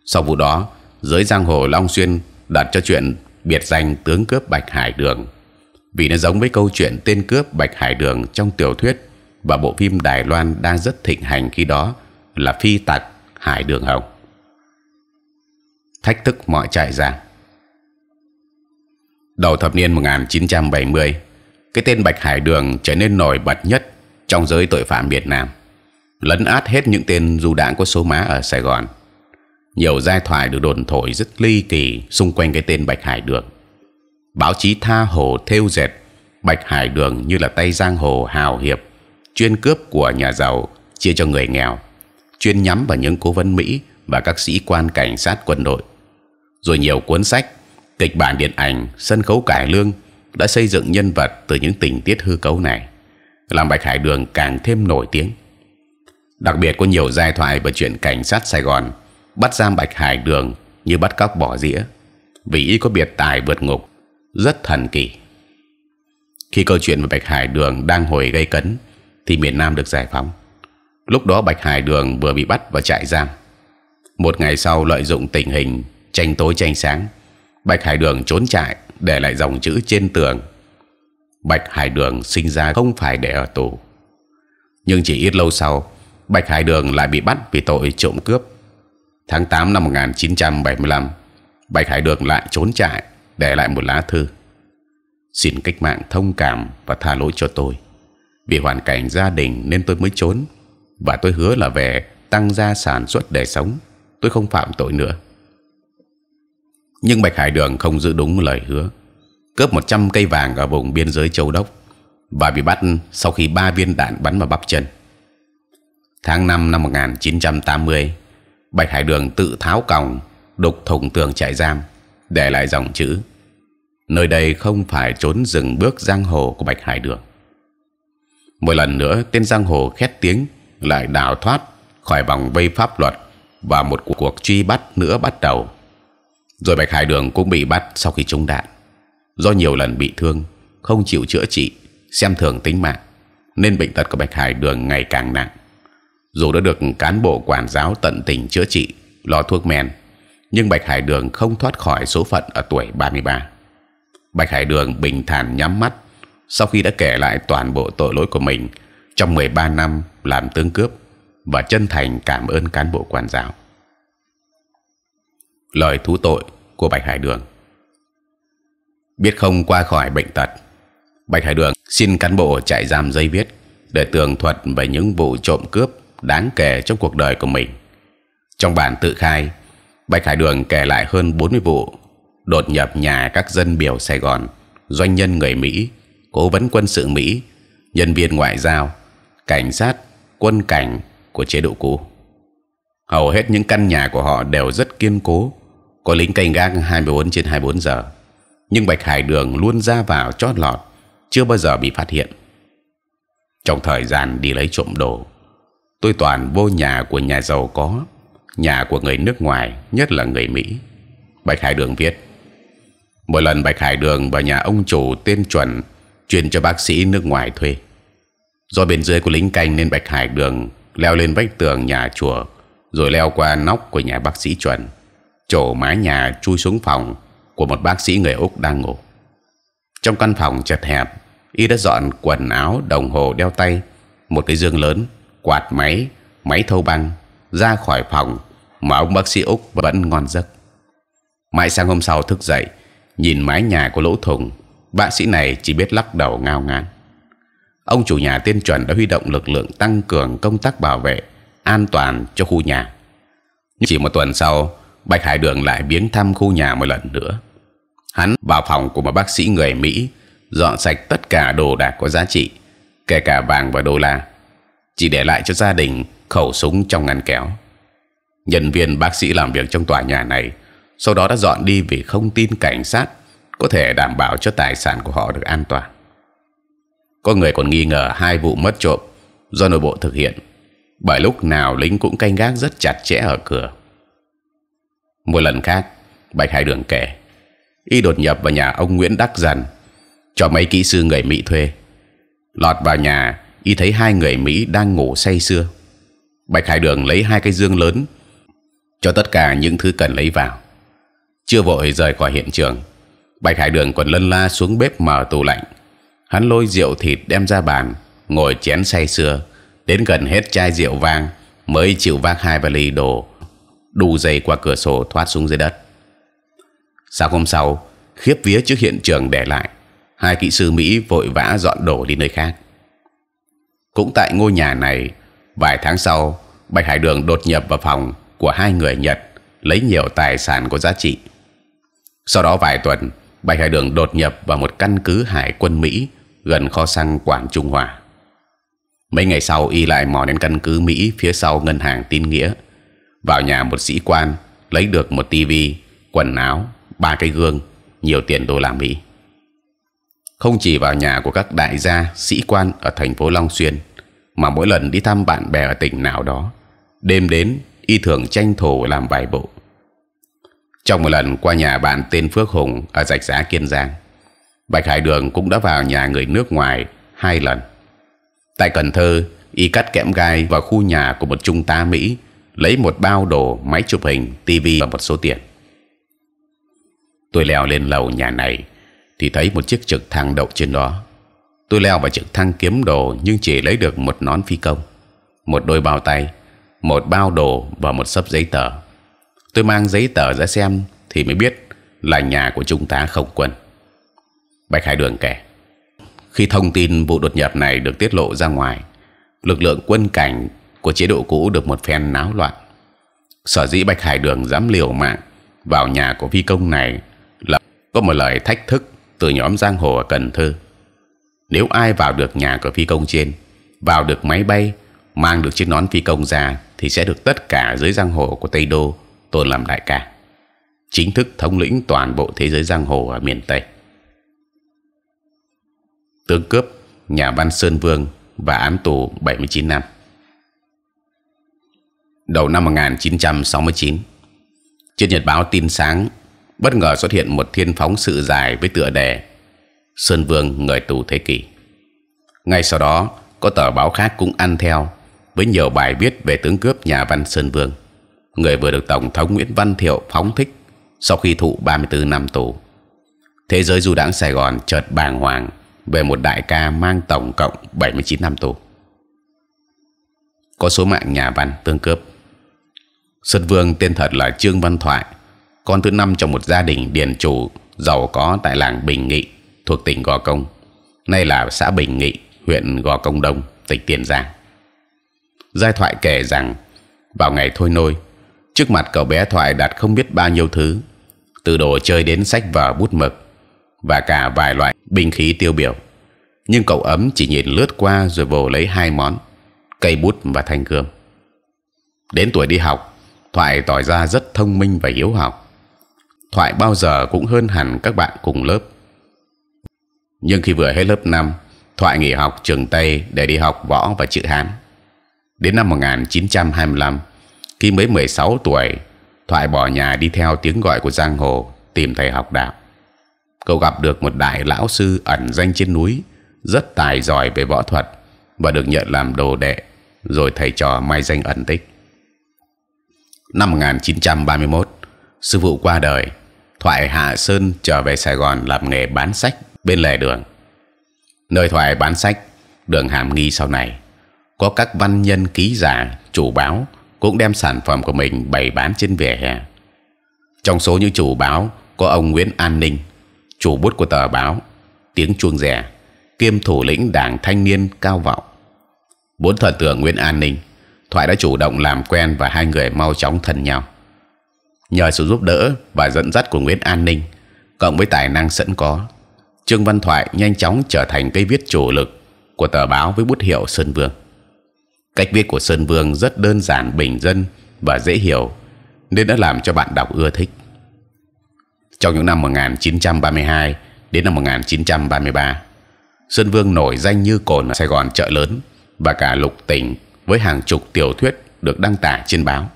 sau vụ đó giới giang hồ long xuyên đặt cho chuyện biệt danh tướng cướp bạch hải đường vì nó giống với câu chuyện tên cướp Bạch Hải Đường trong tiểu thuyết và bộ phim Đài Loan đang rất thịnh hành khi đó là phi tặc Hải Đường Hồng thách thức mọi trại giam. Đầu thập niên 1970, cái tên Bạch Hải Đường trở nên nổi bật nhất trong giới tội phạm Việt Nam, lấn át hết những tên du đảng có số má ở Sài Gòn. Nhiều giai thoại được đồn thổi rất ly kỳ xung quanh cái tên Bạch Hải Đường báo chí tha hồ thêu dệt bạch hải đường như là tay giang hồ hào hiệp chuyên cướp của nhà giàu chia cho người nghèo chuyên nhắm vào những cố vấn mỹ và các sĩ quan cảnh sát quân đội rồi nhiều cuốn sách kịch bản điện ảnh sân khấu cải lương đã xây dựng nhân vật từ những tình tiết hư cấu này làm bạch hải đường càng thêm nổi tiếng đặc biệt có nhiều giai thoại về chuyện cảnh sát Sài Gòn bắt giam bạch hải đường như bắt cóc bỏ dĩa vì y có biệt tài vượt ngục rất thần kỳ. Khi câu chuyện về Bạch Hải Đường đang hồi gây cấn, thì miền Nam được giải phóng. Lúc đó Bạch Hải Đường vừa bị bắt và trại giam. Một ngày sau lợi dụng tình hình tranh tối tranh sáng, Bạch Hải Đường trốn trại để lại dòng chữ trên tường. Bạch Hải Đường sinh ra không phải để ở tù, nhưng chỉ ít lâu sau, Bạch Hải Đường lại bị bắt vì tội trộm cướp. Tháng 8 năm 1975, Bạch Hải Đường lại trốn trại để lại một lá thư xin cách mạng thông cảm và tha lỗi cho tôi vì hoàn cảnh gia đình nên tôi mới trốn và tôi hứa là về tăng gia sản xuất để sống tôi không phạm tội nữa nhưng bạch hải đường không giữ đúng lời hứa cướp 100 cây vàng ở vùng biên giới châu đốc và bị bắt sau khi ba viên đạn bắn vào bắp chân tháng 5 năm 1980 bạch hải đường tự tháo còng đục thủng tường trại giam để lại dòng chữ nơi đây không phải trốn dừng bước giang hồ của bạch hải đường một lần nữa tên giang hồ khét tiếng lại đào thoát khỏi vòng vây pháp luật và một cuộc truy bắt nữa bắt đầu rồi bạch hải đường cũng bị bắt sau khi trúng đạn do nhiều lần bị thương không chịu chữa trị xem thường tính mạng nên bệnh tật của bạch hải đường ngày càng nặng dù đã được cán bộ quản giáo tận tình chữa trị lo thuốc men nhưng bạch hải đường không thoát khỏi số phận ở tuổi 33 bạch hải đường bình thản nhắm mắt sau khi đã kể lại toàn bộ tội lỗi của mình trong 13 năm làm tướng cướp và chân thành cảm ơn cán bộ quản giáo lời thú tội của bạch hải đường biết không qua khỏi bệnh tật bạch hải đường xin cán bộ trại giam dây viết để tường thuật về những vụ trộm cướp đáng kể trong cuộc đời của mình trong bản tự khai Bạch Hải Đường kể lại hơn 40 vụ đột nhập nhà các dân biểu Sài Gòn, doanh nhân người Mỹ, cố vấn quân sự Mỹ, nhân viên ngoại giao, cảnh sát, quân cảnh của chế độ cũ. Hầu hết những căn nhà của họ đều rất kiên cố, có lính canh gác 24 trên 24 giờ. Nhưng Bạch Hải Đường luôn ra vào chót lọt, chưa bao giờ bị phát hiện. Trong thời gian đi lấy trộm đồ, tôi toàn vô nhà của nhà giàu có nhà của người nước ngoài nhất là người Mỹ. Bạch Hải Đường viết một lần Bạch Hải Đường vào nhà ông chủ tên chuẩn chuyên cho bác sĩ nước ngoài thuê. Do bên dưới có lính canh nên Bạch Hải Đường leo lên vách tường nhà chùa rồi leo qua nóc của nhà bác sĩ chuẩn, trổ mái nhà chui xuống phòng của một bác sĩ người úc đang ngủ. Trong căn phòng chật hẹp, y đã dọn quần áo, đồng hồ đeo tay, một cái giường lớn, quạt máy, máy thâu băng ra khỏi phòng mà ông bác sĩ úc vẫn ngon giấc mãi sang hôm sau thức dậy nhìn mái nhà có lỗ thủng bác sĩ này chỉ biết lắc đầu ngao ngán ông chủ nhà tên chuẩn đã huy động lực lượng tăng cường công tác bảo vệ an toàn cho khu nhà chỉ một tuần sau bạch hải đường lại biến thăm khu nhà một lần nữa hắn vào phòng của một bác sĩ người mỹ dọn sạch tất cả đồ đạc có giá trị kể cả vàng và đô la chỉ để lại cho gia đình khẩu súng trong ngăn kéo nhân viên bác sĩ làm việc trong tòa nhà này sau đó đã dọn đi vì không tin cảnh sát có thể đảm bảo cho tài sản của họ được an toàn. Có người còn nghi ngờ hai vụ mất trộm do nội bộ thực hiện, bởi lúc nào lính cũng canh gác rất chặt chẽ ở cửa. Một lần khác, Bạch Hải Đường kể, y đột nhập vào nhà ông Nguyễn Đắc Dần, cho mấy kỹ sư người Mỹ thuê. Lọt vào nhà, y thấy hai người Mỹ đang ngủ say sưa. Bạch Hải Đường lấy hai cái dương lớn cho tất cả những thứ cần lấy vào. Chưa vội rời khỏi hiện trường, Bạch Hải Đường còn lân la xuống bếp mở tủ lạnh. Hắn lôi rượu thịt đem ra bàn, ngồi chén say sưa, đến gần hết chai rượu vang mới chịu vác hai vali đồ đủ dày qua cửa sổ thoát xuống dưới đất. Sáng hôm sau, khiếp vía trước hiện trường để lại, hai kỹ sư Mỹ vội vã dọn đồ đi nơi khác. Cũng tại ngôi nhà này, vài tháng sau, Bạch Hải Đường đột nhập vào phòng của hai người Nhật lấy nhiều tài sản có giá trị. Sau đó vài tuần, Bạch Hải Đường đột nhập vào một căn cứ hải quân Mỹ gần kho xăng Quảng Trung Hòa. Mấy ngày sau, y lại mò đến căn cứ Mỹ phía sau ngân hàng Tin Nghĩa, vào nhà một sĩ quan lấy được một tivi, quần áo, ba cái gương, nhiều tiền đô la Mỹ. Không chỉ vào nhà của các đại gia sĩ quan ở thành phố Long Xuyên, mà mỗi lần đi thăm bạn bè ở tỉnh nào đó, đêm đến y thường tranh thủ làm vài bộ trong một lần qua nhà bạn tên Phước Hùng ở rạch giá Kiên Giang Bạch Hải Đường cũng đã vào nhà người nước ngoài hai lần tại Cần Thơ y cắt kẽm gai vào khu nhà của một trung tá Mỹ lấy một bao đồ máy chụp hình TV và một số tiền tôi leo lên lầu nhà này thì thấy một chiếc trực thăng đậu trên đó tôi leo vào trực thăng kiếm đồ nhưng chỉ lấy được một nón phi công một đôi bao tay một bao đồ và một sấp giấy tờ. Tôi mang giấy tờ ra xem thì mới biết là nhà của trung tá không quân. Bạch Hải Đường kể, khi thông tin vụ đột nhập này được tiết lộ ra ngoài, lực lượng quân cảnh của chế độ cũ được một phen náo loạn. Sở dĩ Bạch Hải Đường dám liều mạng vào nhà của phi công này là có một lời thách thức từ nhóm giang hồ ở Cần Thơ. Nếu ai vào được nhà của phi công trên, vào được máy bay mang được chiếc nón phi công ra thì sẽ được tất cả giới giang hồ của tây đô tôn làm đại ca chính thức thống lĩnh toàn bộ thế giới giang hồ ở miền tây tướng cướp nhà văn sơn vương và án tù 79 năm đầu năm 1969 trên nhật báo tin sáng bất ngờ xuất hiện một thiên phóng sự dài với tựa đề sơn vương người tù thế kỷ ngay sau đó có tờ báo khác cũng ăn theo với nhiều bài viết về tướng cướp nhà Văn Sơn Vương, người vừa được Tổng thống Nguyễn Văn Thiệu phóng thích sau khi thụ 34 năm tù. Thế giới du đãng Sài Gòn chợt bàng hoàng về một đại ca mang tổng cộng 79 năm tù. Có số mạng nhà văn tướng cướp. Sơn Vương tên thật là Trương Văn Thoại, con thứ năm trong một gia đình điền chủ giàu có tại làng Bình Nghị thuộc tỉnh Gò Công, nay là xã Bình Nghị, huyện Gò Công Đông, tỉnh Tiền Giang giai thoại kể rằng vào ngày thôi nôi trước mặt cậu bé thoại đặt không biết bao nhiêu thứ từ đồ chơi đến sách vở bút mực và cả vài loại binh khí tiêu biểu nhưng cậu ấm chỉ nhìn lướt qua rồi vồ lấy hai món cây bút và thanh gươm đến tuổi đi học thoại tỏ ra rất thông minh và hiếu học thoại bao giờ cũng hơn hẳn các bạn cùng lớp nhưng khi vừa hết lớp 5 thoại nghỉ học trường tây để đi học võ và chữ hán Đến năm 1925, khi mới 16 tuổi, thoại bỏ nhà đi theo tiếng gọi của giang hồ tìm thầy học đạo. Cậu gặp được một đại lão sư ẩn danh trên núi, rất tài giỏi về võ thuật và được nhận làm đồ đệ, rồi thầy trò mai danh ẩn tích. Năm 1931, sư phụ qua đời, thoại hạ sơn trở về Sài Gòn làm nghề bán sách bên lề đường. Nơi thoại bán sách, đường hàm nghi sau này có các văn nhân ký giả chủ báo cũng đem sản phẩm của mình bày bán trên vỉa hè trong số những chủ báo có ông Nguyễn An Ninh chủ bút của tờ báo tiếng chuông rè kiêm thủ lĩnh đảng thanh niên cao vọng bốn thần tượng Nguyễn An Ninh thoại đã chủ động làm quen và hai người mau chóng thân nhau nhờ sự giúp đỡ và dẫn dắt của Nguyễn An Ninh cộng với tài năng sẵn có Trương Văn Thoại nhanh chóng trở thành cây viết chủ lực của tờ báo với bút hiệu Sơn Vương cách viết của sơn vương rất đơn giản bình dân và dễ hiểu nên đã làm cho bạn đọc ưa thích trong những năm 1932 đến năm 1933 sơn vương nổi danh như cồn ở sài gòn chợ lớn và cả lục tỉnh với hàng chục tiểu thuyết được đăng tải trên báo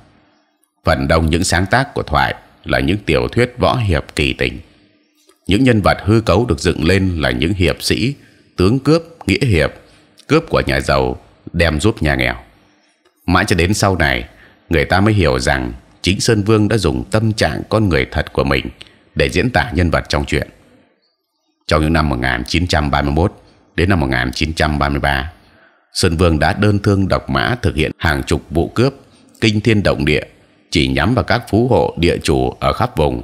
phần đông những sáng tác của thoại là những tiểu thuyết võ hiệp kỳ tình những nhân vật hư cấu được dựng lên là những hiệp sĩ tướng cướp nghĩa hiệp cướp của nhà giàu đem giúp nhà nghèo. Mãi cho đến sau này, người ta mới hiểu rằng chính Sơn Vương đã dùng tâm trạng con người thật của mình để diễn tả nhân vật trong truyện. Trong những năm 1931 đến năm 1933, Sơn Vương đã đơn thương độc mã thực hiện hàng chục vụ cướp kinh thiên động địa, chỉ nhắm vào các phú hộ địa chủ ở khắp vùng,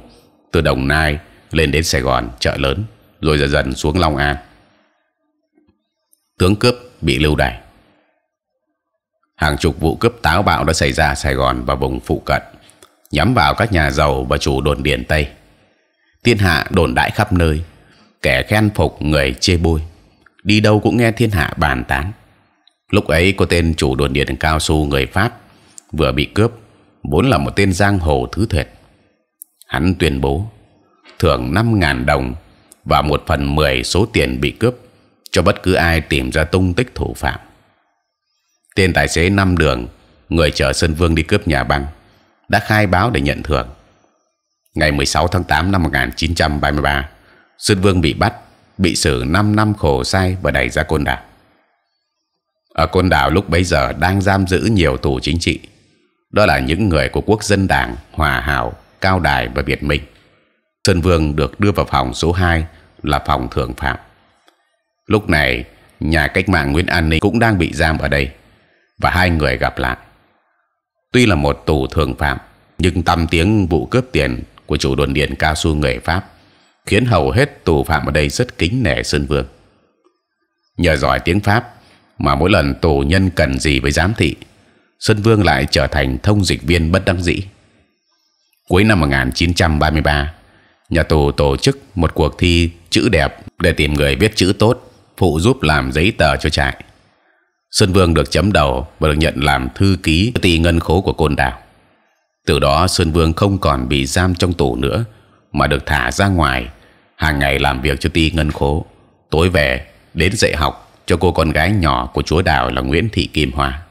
từ Đồng Nai lên đến Sài Gòn, chợ lớn, rồi dần dần xuống Long An. Tướng cướp bị lưu đày, hàng chục vụ cướp táo bạo đã xảy ra Sài Gòn và vùng phụ cận nhắm vào các nhà giàu và chủ đồn điền Tây thiên hạ đồn đại khắp nơi kẻ khen phục người chê bôi đi đâu cũng nghe thiên hạ bàn tán lúc ấy có tên chủ đồn điền cao su người Pháp vừa bị cướp vốn là một tên giang hồ thứ thiệt hắn tuyên bố thưởng 5.000 đồng và một phần 10 số tiền bị cướp cho bất cứ ai tìm ra tung tích thủ phạm tên tài xế năm đường người chở sơn vương đi cướp nhà băng đã khai báo để nhận thưởng ngày 16 tháng 8 năm 1933 sơn vương bị bắt bị xử 5 năm khổ sai và đẩy ra côn đảo ở côn đảo lúc bấy giờ đang giam giữ nhiều tù chính trị đó là những người của quốc dân đảng hòa hảo cao đài và việt minh sơn vương được đưa vào phòng số 2 là phòng thượng phạm lúc này nhà cách mạng nguyễn an ninh cũng đang bị giam ở đây và hai người gặp lại. Tuy là một tù thường phạm, nhưng tâm tiếng vụ cướp tiền của chủ đồn điện cao su người Pháp khiến hầu hết tù phạm ở đây rất kính nể Sơn Vương. Nhờ giỏi tiếng Pháp mà mỗi lần tù nhân cần gì với giám thị, Sơn Vương lại trở thành thông dịch viên bất đắc dĩ. Cuối năm 1933, nhà tù tổ chức một cuộc thi chữ đẹp để tìm người viết chữ tốt phụ giúp làm giấy tờ cho trại. Sơn Vương được chấm đầu và được nhận làm thư ký ty ngân khố của Côn Đảo. Từ đó Sơn Vương không còn bị giam trong tù nữa mà được thả ra ngoài, hàng ngày làm việc cho ty ngân khố, tối về đến dạy học cho cô con gái nhỏ của chúa đảo là Nguyễn Thị Kim Hoa.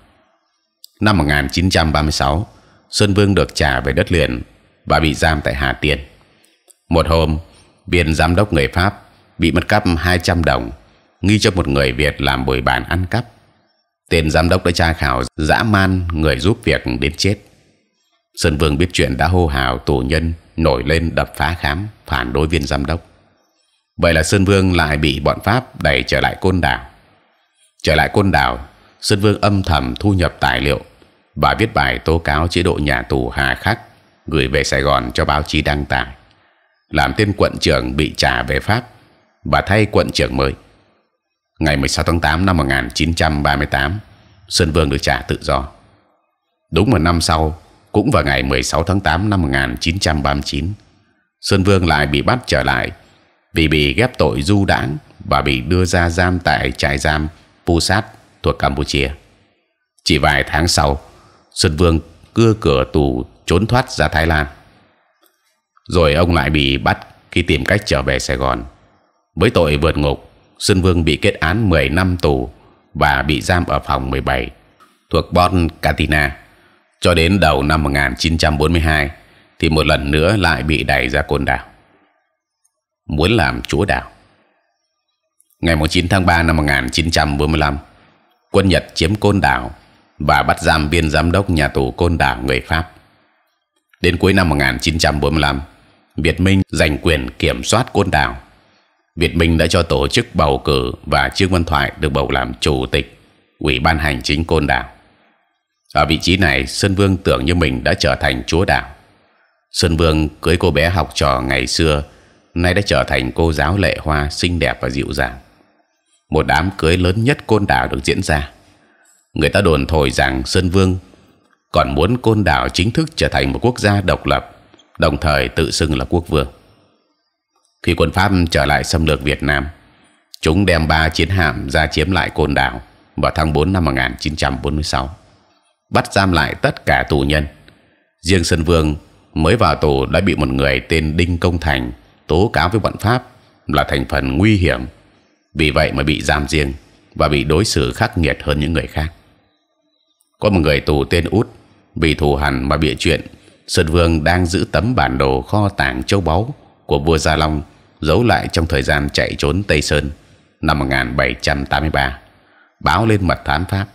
Năm 1936, Sơn Vương được trả về đất liền và bị giam tại Hà Tiên. Một hôm, viên giám đốc người Pháp bị mất cắp 200 đồng, nghi cho một người Việt làm bồi bàn ăn cắp tên giám đốc đã tra khảo dã man người giúp việc đến chết sơn vương biết chuyện đã hô hào tù nhân nổi lên đập phá khám phản đối viên giám đốc vậy là sơn vương lại bị bọn pháp đẩy trở lại côn đảo trở lại côn đảo sơn vương âm thầm thu nhập tài liệu và viết bài tố cáo chế độ nhà tù hà khắc gửi về sài gòn cho báo chí đăng tải làm tên quận trưởng bị trả về pháp và thay quận trưởng mới ngày 16 tháng 8 năm 1938 Sơn Vương được trả tự do đúng một năm sau cũng vào ngày 16 tháng 8 năm 1939 Sơn Vương lại bị bắt trở lại vì bị ghép tội du đảng và bị đưa ra giam tại trại giam Pusat thuộc Campuchia chỉ vài tháng sau Sơn Vương cưa cửa tù trốn thoát ra Thái Lan rồi ông lại bị bắt khi tìm cách trở về Sài Gòn với tội vượt ngục Sơn Vương bị kết án 10 năm tù và bị giam ở phòng 17 thuộc Bon Catina cho đến đầu năm 1942 thì một lần nữa lại bị đẩy ra côn đảo muốn làm chúa đảo ngày 9 tháng 3 năm 1945 quân Nhật chiếm côn đảo và bắt giam viên giám đốc nhà tù côn đảo người Pháp đến cuối năm 1945 Việt Minh giành quyền kiểm soát côn đảo Việt Minh đã cho tổ chức bầu cử và Trương Văn Thoại được bầu làm chủ tịch ủy ban hành chính côn đảo. ở vị trí này, Sơn Vương tưởng như mình đã trở thành chúa đảo. Sơn Vương cưới cô bé học trò ngày xưa, nay đã trở thành cô giáo lệ hoa xinh đẹp và dịu dàng. Một đám cưới lớn nhất côn đảo được diễn ra. Người ta đồn thổi rằng Sơn Vương còn muốn côn đảo chính thức trở thành một quốc gia độc lập, đồng thời tự xưng là quốc vương khi quân pháp trở lại xâm lược Việt Nam chúng đem ba chiến hạm ra chiếm lại côn đảo vào tháng 4 năm 1946 bắt giam lại tất cả tù nhân riêng sơn vương mới vào tù đã bị một người tên đinh công thành tố cáo với bọn pháp là thành phần nguy hiểm vì vậy mà bị giam riêng và bị đối xử khắc nghiệt hơn những người khác có một người tù tên út vì thù hằn mà bịa chuyện sơn vương đang giữ tấm bản đồ kho tàng châu báu của vua gia long giấu lại trong thời gian chạy trốn tây sơn năm 1783 báo lên mật thám pháp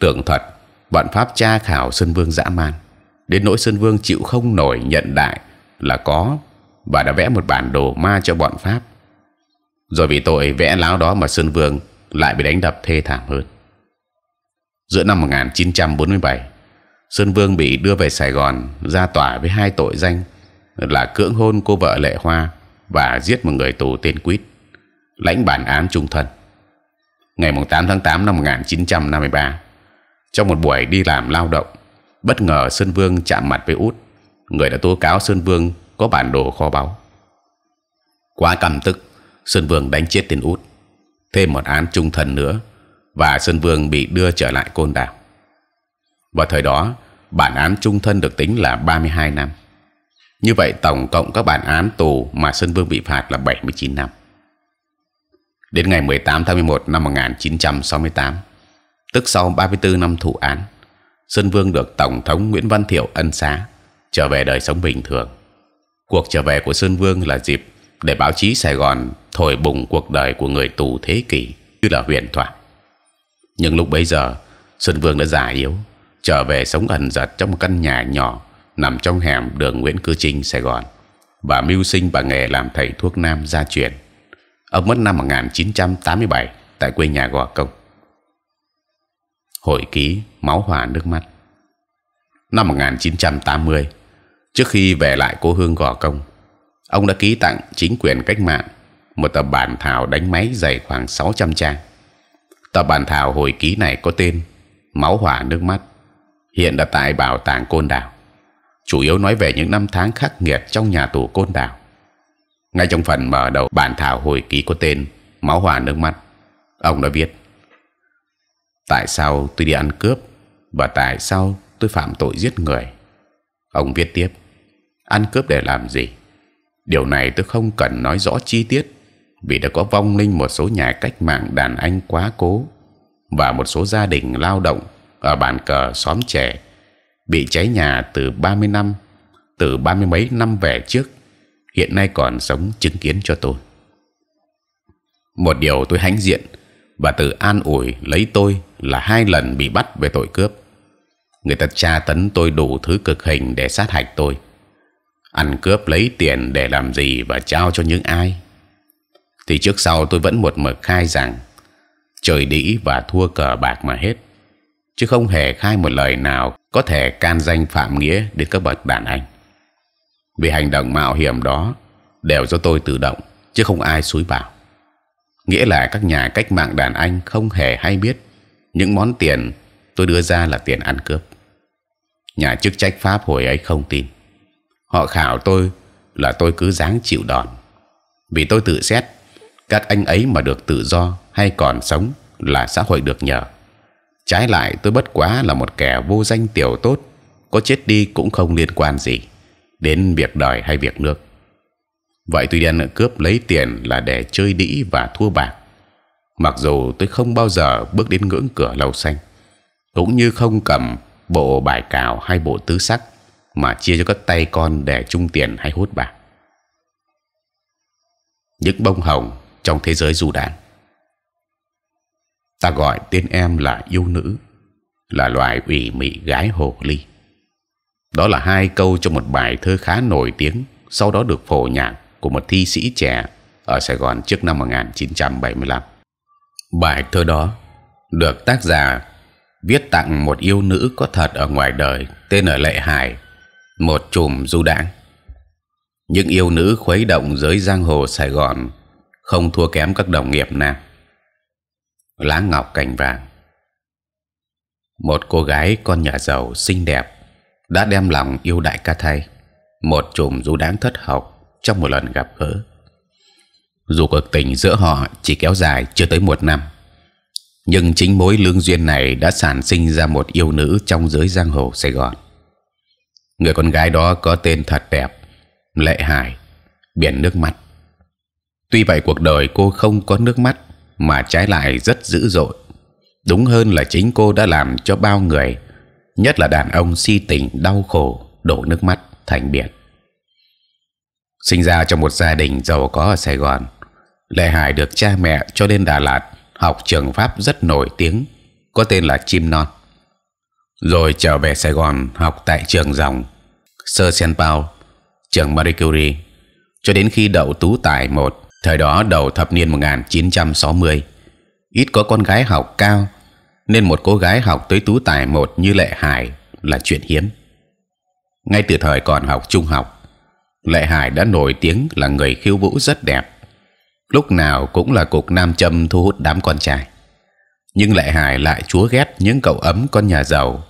tưởng thật bọn pháp tra khảo sơn vương dã man đến nỗi sơn vương chịu không nổi nhận đại là có và đã vẽ một bản đồ ma cho bọn pháp rồi vì tội vẽ láo đó mà sơn vương lại bị đánh đập thê thảm hơn giữa năm 1947 sơn vương bị đưa về sài gòn ra tòa với hai tội danh là cưỡng hôn cô vợ lệ hoa và giết một người tù tên quýt lãnh bản án trung thân ngày 8 tháng 8 năm 1953 trong một buổi đi làm lao động bất ngờ Sơn Vương chạm mặt với út người đã tố cáo Sơn Vương có bản đồ kho báu quá căm tức Sơn Vương đánh chết tên út thêm một án trung thân nữa và Sơn Vương bị đưa trở lại côn đảo vào thời đó bản án trung thân được tính là 32 năm như vậy tổng cộng các bản án tù mà Sơn Vương bị phạt là 79 năm. Đến ngày 18 tháng 11 năm 1968, tức sau 34 năm thụ án, Sơn Vương được Tổng thống Nguyễn Văn Thiệu ân xá trở về đời sống bình thường. Cuộc trở về của Sơn Vương là dịp để báo chí Sài Gòn thổi bùng cuộc đời của người tù thế kỷ như là huyền thoại. Nhưng lúc bấy giờ Sơn Vương đã già yếu, trở về sống ẩn giật trong một căn nhà nhỏ nằm trong hẻm đường Nguyễn Cư Trinh Sài Gòn bà mưu sinh bằng nghề làm thầy thuốc nam gia truyền ông mất năm 1987 tại quê nhà Gò Công hồi ký máu hòa nước mắt năm 1980 trước khi về lại cố hương Gò Công ông đã ký tặng chính quyền cách mạng một tập bản thảo đánh máy dày khoảng 600 trang tập bản thảo hồi ký này có tên máu hòa nước mắt hiện đã tại bảo tàng côn đảo chủ yếu nói về những năm tháng khắc nghiệt trong nhà tù côn đảo. Ngay trong phần mở đầu bản thảo hồi ký có tên máu hòa nước mắt, ông đã viết: tại sao tôi đi ăn cướp và tại sao tôi phạm tội giết người? Ông viết tiếp: ăn cướp để làm gì? Điều này tôi không cần nói rõ chi tiết vì đã có vong linh một số nhà cách mạng đàn anh quá cố và một số gia đình lao động ở bản cờ xóm trẻ bị cháy nhà từ 30 năm, từ ba mươi mấy năm về trước, hiện nay còn sống chứng kiến cho tôi. Một điều tôi hãnh diện và từ an ủi lấy tôi là hai lần bị bắt về tội cướp. Người ta tra tấn tôi đủ thứ cực hình để sát hạch tôi. Ăn cướp lấy tiền để làm gì và trao cho những ai? Thì trước sau tôi vẫn một mực khai rằng trời đĩ và thua cờ bạc mà hết, chứ không hề khai một lời nào có thể can danh phạm nghĩa đến các bậc đàn anh vì hành động mạo hiểm đó đều do tôi tự động chứ không ai xúi bảo nghĩa là các nhà cách mạng đàn anh không hề hay biết những món tiền tôi đưa ra là tiền ăn cướp nhà chức trách pháp hồi ấy không tin họ khảo tôi là tôi cứ dáng chịu đòn vì tôi tự xét các anh ấy mà được tự do hay còn sống là xã hội được nhờ trái lại tôi bất quá là một kẻ vô danh tiểu tốt có chết đi cũng không liên quan gì đến việc đời hay việc nước vậy tôi đen cướp lấy tiền là để chơi đĩ và thua bạc mặc dù tôi không bao giờ bước đến ngưỡng cửa lầu xanh cũng như không cầm bộ bài cào hay bộ tứ sắc mà chia cho các tay con để chung tiền hay hút bạc những bông hồng trong thế giới du đãng ta gọi tên em là yêu nữ là loài ủy mị gái hồ ly đó là hai câu trong một bài thơ khá nổi tiếng sau đó được phổ nhạc của một thi sĩ trẻ ở Sài Gòn trước năm 1975 bài thơ đó được tác giả viết tặng một yêu nữ có thật ở ngoài đời tên là Lệ Hải một chùm du đãng những yêu nữ khuấy động giới giang hồ Sài Gòn không thua kém các đồng nghiệp nào lá ngọc cành vàng một cô gái con nhà giàu xinh đẹp đã đem lòng yêu đại ca thay một chùm du đáng thất học trong một lần gặp gỡ dù cuộc tình giữa họ chỉ kéo dài chưa tới một năm nhưng chính mối lương duyên này đã sản sinh ra một yêu nữ trong giới giang hồ Sài Gòn người con gái đó có tên thật đẹp lệ hải biển nước mắt tuy vậy cuộc đời cô không có nước mắt mà trái lại rất dữ dội đúng hơn là chính cô đã làm cho bao người nhất là đàn ông si tình đau khổ đổ nước mắt thành biển sinh ra trong một gia đình giàu có ở Sài Gòn Lê Hải được cha mẹ cho lên Đà Lạt học trường pháp rất nổi tiếng có tên là chim non rồi trở về Sài Gòn học tại trường dòng Sơ Sen Pao trường Marie Curie cho đến khi đậu tú tài một Thời đó đầu thập niên 1960 ít có con gái học cao nên một cô gái học tới tú tài một như lệ hải là chuyện hiếm. Ngay từ thời còn học trung học, lệ hải đã nổi tiếng là người khiêu vũ rất đẹp. Lúc nào cũng là cục nam châm thu hút đám con trai. Nhưng lệ hải lại chúa ghét những cậu ấm con nhà giàu.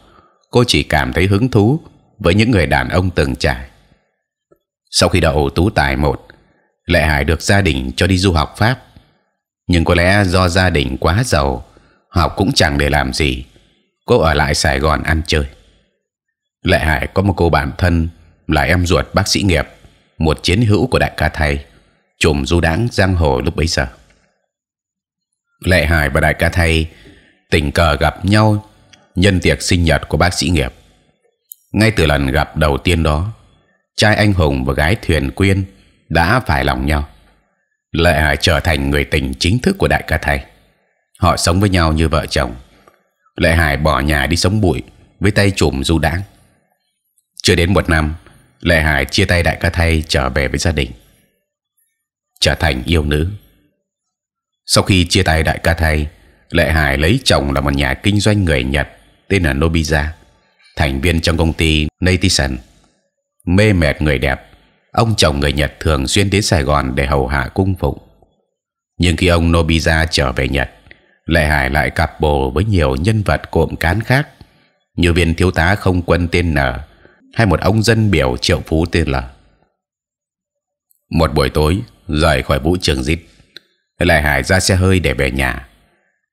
Cô chỉ cảm thấy hứng thú với những người đàn ông từng trải. Sau khi đậu tú tài một, Lệ Hải được gia đình cho đi du học Pháp, nhưng có lẽ do gia đình quá giàu, học cũng chẳng để làm gì. Cô ở lại Sài Gòn ăn chơi. Lệ Hải có một cô bạn thân là em ruột bác sĩ nghiệp, một chiến hữu của đại ca thầy, trùm du đãng giang hồ lúc bấy giờ. Lệ Hải và đại ca thầy tình cờ gặp nhau nhân tiệc sinh nhật của bác sĩ nghiệp. Ngay từ lần gặp đầu tiên đó, trai anh hùng và gái thuyền quyên đã phải lòng nhau lệ hải trở thành người tình chính thức của đại ca thầy họ sống với nhau như vợ chồng lệ hải bỏ nhà đi sống bụi với tay chùm du đãng chưa đến một năm lệ hải chia tay đại ca thầy trở về với gia đình trở thành yêu nữ sau khi chia tay đại ca thầy lệ hải lấy chồng là một nhà kinh doanh người nhật tên là nobiza thành viên trong công ty nation mê mệt người đẹp ông chồng người Nhật thường xuyên đến Sài Gòn để hầu hạ cung phụng. Nhưng khi ông Nobita trở về Nhật, Lệ Hải lại cặp bồ với nhiều nhân vật cộm cán khác, như viên thiếu tá không quân tên nở hay một ông dân biểu triệu phú tên L. Một buổi tối rời khỏi vũ trường dít, Lệ Hải ra xe hơi để về nhà.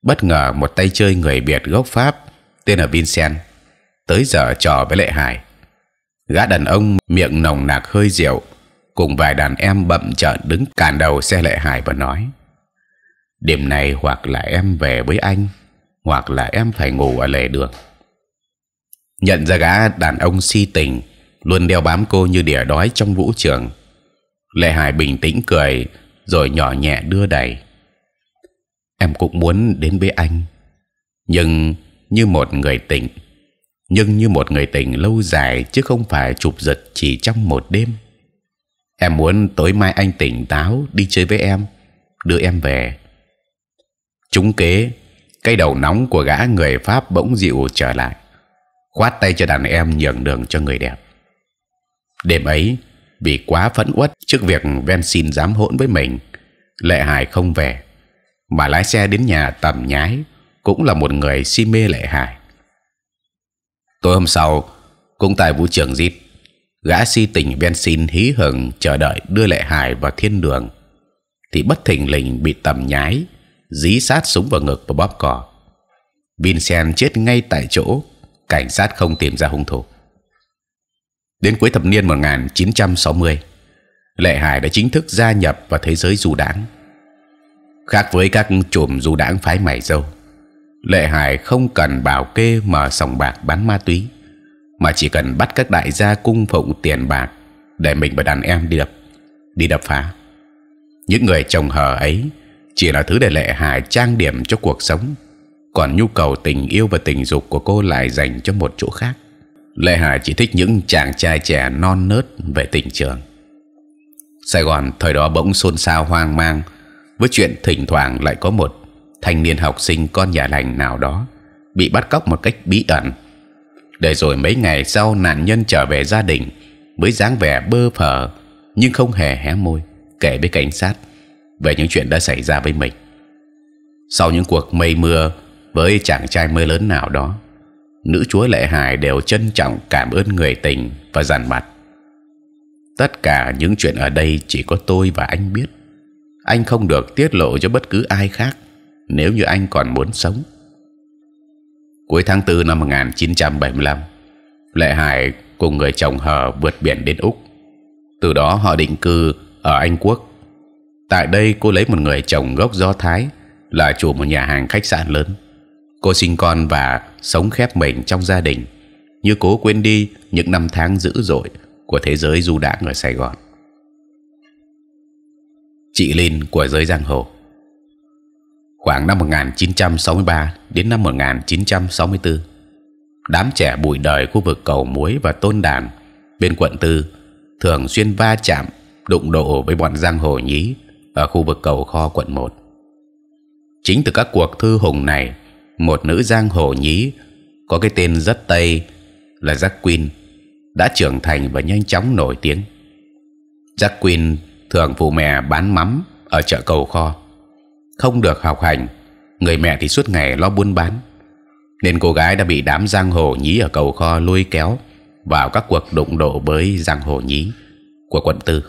Bất ngờ một tay chơi người Việt gốc Pháp tên là Vincent tới giờ trò với Lệ Hải gã đàn ông miệng nồng nạc hơi rượu cùng vài đàn em bậm trợn đứng càn đầu xe lệ hải và nói đêm nay hoặc là em về với anh hoặc là em phải ngủ ở lề đường nhận ra gã đàn ông si tình luôn đeo bám cô như đỉa đói trong vũ trường lệ hải bình tĩnh cười rồi nhỏ nhẹ đưa đẩy em cũng muốn đến với anh nhưng như một người tỉnh nhưng như một người tình lâu dài chứ không phải chụp giật chỉ trong một đêm. Em muốn tối mai anh tỉnh táo đi chơi với em, đưa em về. Chúng kế, cây đầu nóng của gã người Pháp bỗng dịu trở lại, khoát tay cho đàn em nhường đường cho người đẹp. Đêm ấy, vì quá phẫn uất trước việc Ven xin dám hỗn với mình, Lệ Hải không về, mà lái xe đến nhà tầm nhái cũng là một người si mê Lệ Hải tối hôm sau cũng tại vũ trường zip gã si tình bensin hí hửng chờ đợi đưa lệ hải vào thiên đường thì bất thình lình bị tầm nhái dí sát súng vào ngực và bóp cò vincent chết ngay tại chỗ cảnh sát không tìm ra hung thủ đến cuối thập niên 1960 lệ hải đã chính thức gia nhập vào thế giới du đảng khác với các chùm du đảng phái mày dâu lệ hải không cần bảo kê mở sòng bạc bán ma túy mà chỉ cần bắt các đại gia cung phụng tiền bạc để mình và đàn em đi đập đi đập phá những người chồng hờ ấy chỉ là thứ để lệ hải trang điểm cho cuộc sống còn nhu cầu tình yêu và tình dục của cô lại dành cho một chỗ khác lệ hải chỉ thích những chàng trai trẻ non nớt về tình trường sài gòn thời đó bỗng xôn xao hoang mang với chuyện thỉnh thoảng lại có một thanh niên học sinh con nhà lành nào đó bị bắt cóc một cách bí ẩn. Để rồi mấy ngày sau nạn nhân trở về gia đình với dáng vẻ bơ phờ nhưng không hề hé môi kể với cảnh sát về những chuyện đã xảy ra với mình. Sau những cuộc mây mưa với chàng trai mới lớn nào đó, nữ chúa lệ hải đều trân trọng cảm ơn người tình và dằn mặt. Tất cả những chuyện ở đây chỉ có tôi và anh biết. Anh không được tiết lộ cho bất cứ ai khác nếu như anh còn muốn sống. Cuối tháng 4 năm 1975, Lệ Hải cùng người chồng hờ vượt biển đến úc. Từ đó họ định cư ở Anh Quốc. Tại đây cô lấy một người chồng gốc Do Thái là chủ một nhà hàng khách sạn lớn. Cô sinh con và sống khép mình trong gia đình, như cố quên đi những năm tháng dữ dội của thế giới du đãng ở Sài Gòn. Chị Linh của giới giang hồ khoảng năm 1963 đến năm 1964 đám trẻ bụi đời khu vực cầu muối và tôn đàn bên quận tư thường xuyên va chạm đụng độ với bọn giang hồ nhí ở khu vực cầu kho quận 1 chính từ các cuộc thư hùng này một nữ giang hồ nhí có cái tên rất tây là Jack Queen đã trưởng thành và nhanh chóng nổi tiếng. Jack Queen thường phụ mẹ bán mắm ở chợ cầu kho không được học hành người mẹ thì suốt ngày lo buôn bán nên cô gái đã bị đám giang hồ nhí ở cầu kho lôi kéo vào các cuộc đụng độ với giang hồ nhí của quận tư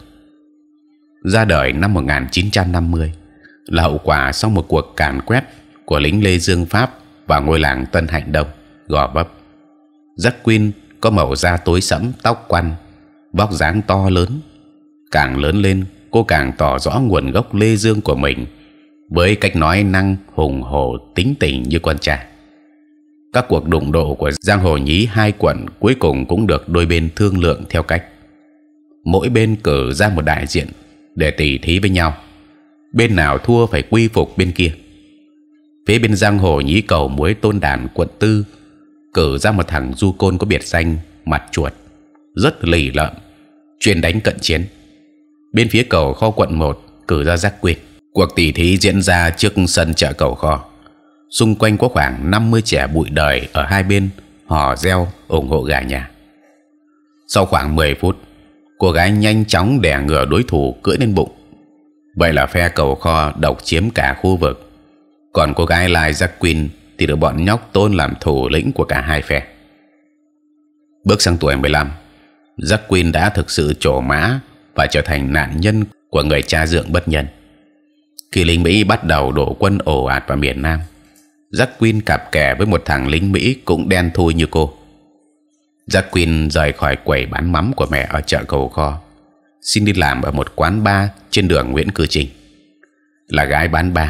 ra đời năm 1950 là hậu quả sau một cuộc càn quét của lính Lê Dương Pháp và ngôi làng Tân Hạnh Đông gò Vấp. Jack Quinn có màu da tối sẫm, tóc quăn, vóc dáng to lớn. Càng lớn lên, cô càng tỏ rõ nguồn gốc Lê Dương của mình với cách nói năng hùng hổ tính tình như con trai. Các cuộc đụng độ của giang hồ nhí hai quận cuối cùng cũng được đôi bên thương lượng theo cách mỗi bên cử ra một đại diện để tỷ thí với nhau. Bên nào thua phải quy phục bên kia. Phía bên giang hồ nhí cầu muối tôn đàn quận tư cử ra một thằng du côn có biệt danh mặt chuột rất lì lợm chuyên đánh cận chiến bên phía cầu kho quận 1 cử ra giác quyền Cuộc tỷ thí diễn ra trước sân chợ cầu kho. Xung quanh có khoảng 50 trẻ bụi đời ở hai bên hò reo ủng hộ gà nhà. Sau khoảng 10 phút, cô gái nhanh chóng đè ngửa đối thủ cưỡi lên bụng. Vậy là phe cầu kho độc chiếm cả khu vực. Còn cô gái lai Jack Queen thì được bọn nhóc tôn làm thủ lĩnh của cả hai phe. Bước sang tuổi 15, Jack Queen đã thực sự trổ mã và trở thành nạn nhân của người cha dượng bất nhân khi lính Mỹ bắt đầu đổ quân ồ ạt vào miền Nam. Jack Quinn cặp kè với một thằng lính Mỹ cũng đen thui như cô. Jack Quinn rời khỏi quầy bán mắm của mẹ ở chợ cầu kho, xin đi làm ở một quán bar trên đường Nguyễn Cư Trinh. Là gái bán bar,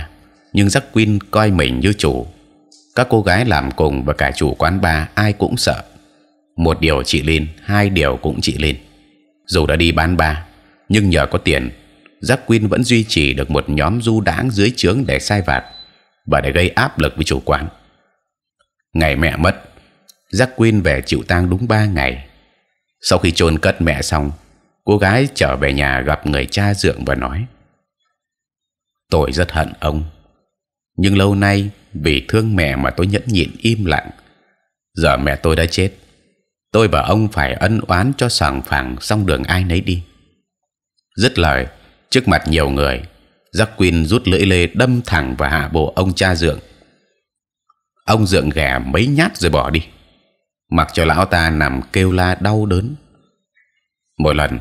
nhưng Jack Quinn coi mình như chủ. Các cô gái làm cùng và cả chủ quán bar ai cũng sợ. Một điều chị Lin, hai điều cũng chị Lin. Dù đã đi bán bar, nhưng nhờ có tiền Giáp Quyên vẫn duy trì được một nhóm du đáng dưới trướng để sai vặt và để gây áp lực với chủ quán. Ngày mẹ mất, Giáp Quyên về chịu tang đúng 3 ngày. Sau khi chôn cất mẹ xong, cô gái trở về nhà gặp người cha dượng và nói: Tôi rất hận ông, nhưng lâu nay vì thương mẹ mà tôi nhẫn nhịn im lặng. Giờ mẹ tôi đã chết, tôi và ông phải ân oán cho sảng phẳng xong đường ai nấy đi. Dứt lời trước mặt nhiều người giác quyên rút lưỡi lê đâm thẳng vào hạ bộ ông cha dượng ông dượng ghẻ mấy nhát rồi bỏ đi mặc cho lão ta nằm kêu la đau đớn Mỗi lần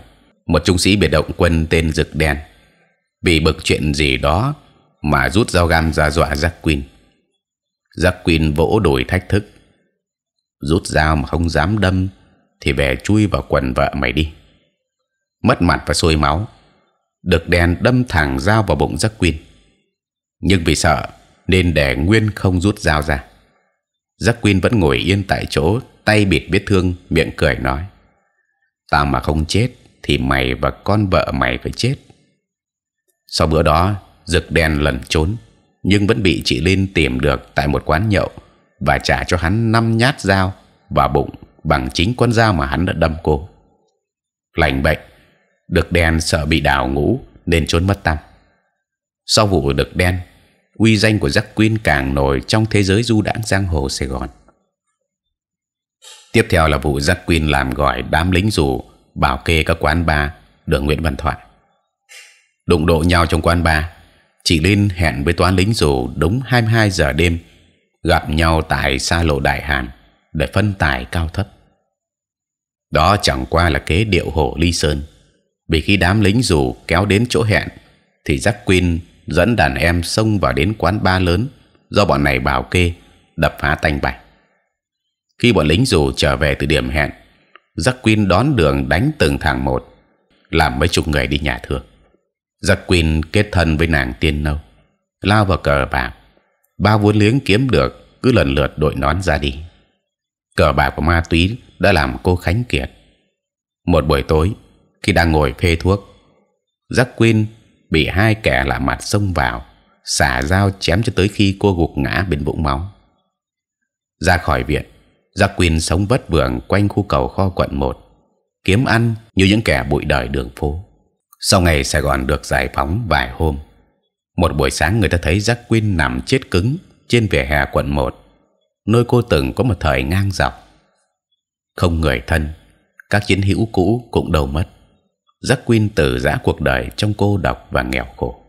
một trung sĩ biệt động quân tên rực đen vì bực chuyện gì đó mà rút dao găm ra dọa giác quyên giác quyên vỗ đùi thách thức rút dao mà không dám đâm thì về chui vào quần vợ mày đi mất mặt và sôi máu được đèn đâm thẳng dao vào bụng Jack quyên Nhưng vì sợ nên để nguyên không rút dao ra. Jack quyên vẫn ngồi yên tại chỗ, tay bịt vết thương, miệng cười nói: ta mà không chết thì mày và con vợ mày phải chết." Sau bữa đó, Dực đen lần trốn, nhưng vẫn bị chị Linh tìm được tại một quán nhậu và trả cho hắn năm nhát dao vào bụng bằng chính con dao mà hắn đã đâm cô. Lành bệnh, được đen sợ bị đào ngũ nên trốn mất tâm sau vụ được đen uy danh của Jack Queen càng nổi trong thế giới du đãng giang hồ Sài Gòn tiếp theo là vụ Jack Queen làm gọi đám lính dù bảo kê các quán bar đường Nguyễn Văn Thoại đụng độ nhau trong quán bar chị Linh hẹn với toán lính dù đúng 22 giờ đêm gặp nhau tại xa lộ Đại Hàn để phân tài cao thấp đó chẳng qua là kế điệu hổ ly sơn vì khi đám lính dù kéo đến chỗ hẹn thì Jack Quinn dẫn đàn em xông vào đến quán ba lớn do bọn này bảo kê đập phá tanh bạch khi bọn lính dù trở về từ điểm hẹn Jack Quinn đón đường đánh từng thằng một làm mấy chục người đi nhà thương Jack Quinn kết thân với nàng tiên nâu lao vào cờ bạc ba vốn liếng kiếm được cứ lần lượt đội nón ra đi cờ bạc của ma túy đã làm cô khánh kiệt một buổi tối khi đang ngồi phê thuốc. Jack Quinn bị hai kẻ lạ mặt xông vào, xả dao chém cho tới khi cô gục ngã bên vũng máu. Ra khỏi viện, Jack Quinn sống vất vưởng quanh khu cầu kho quận 1 kiếm ăn như những kẻ bụi đời đường phố. Sau ngày Sài Gòn được giải phóng vài hôm, một buổi sáng người ta thấy Jack Quinn nằm chết cứng trên vỉa hè quận 1 nơi cô từng có một thời ngang dọc. Không người thân, các chiến hữu cũ cũng đâu mất giác quyên từ giã cuộc đời trong cô độc và nghèo khổ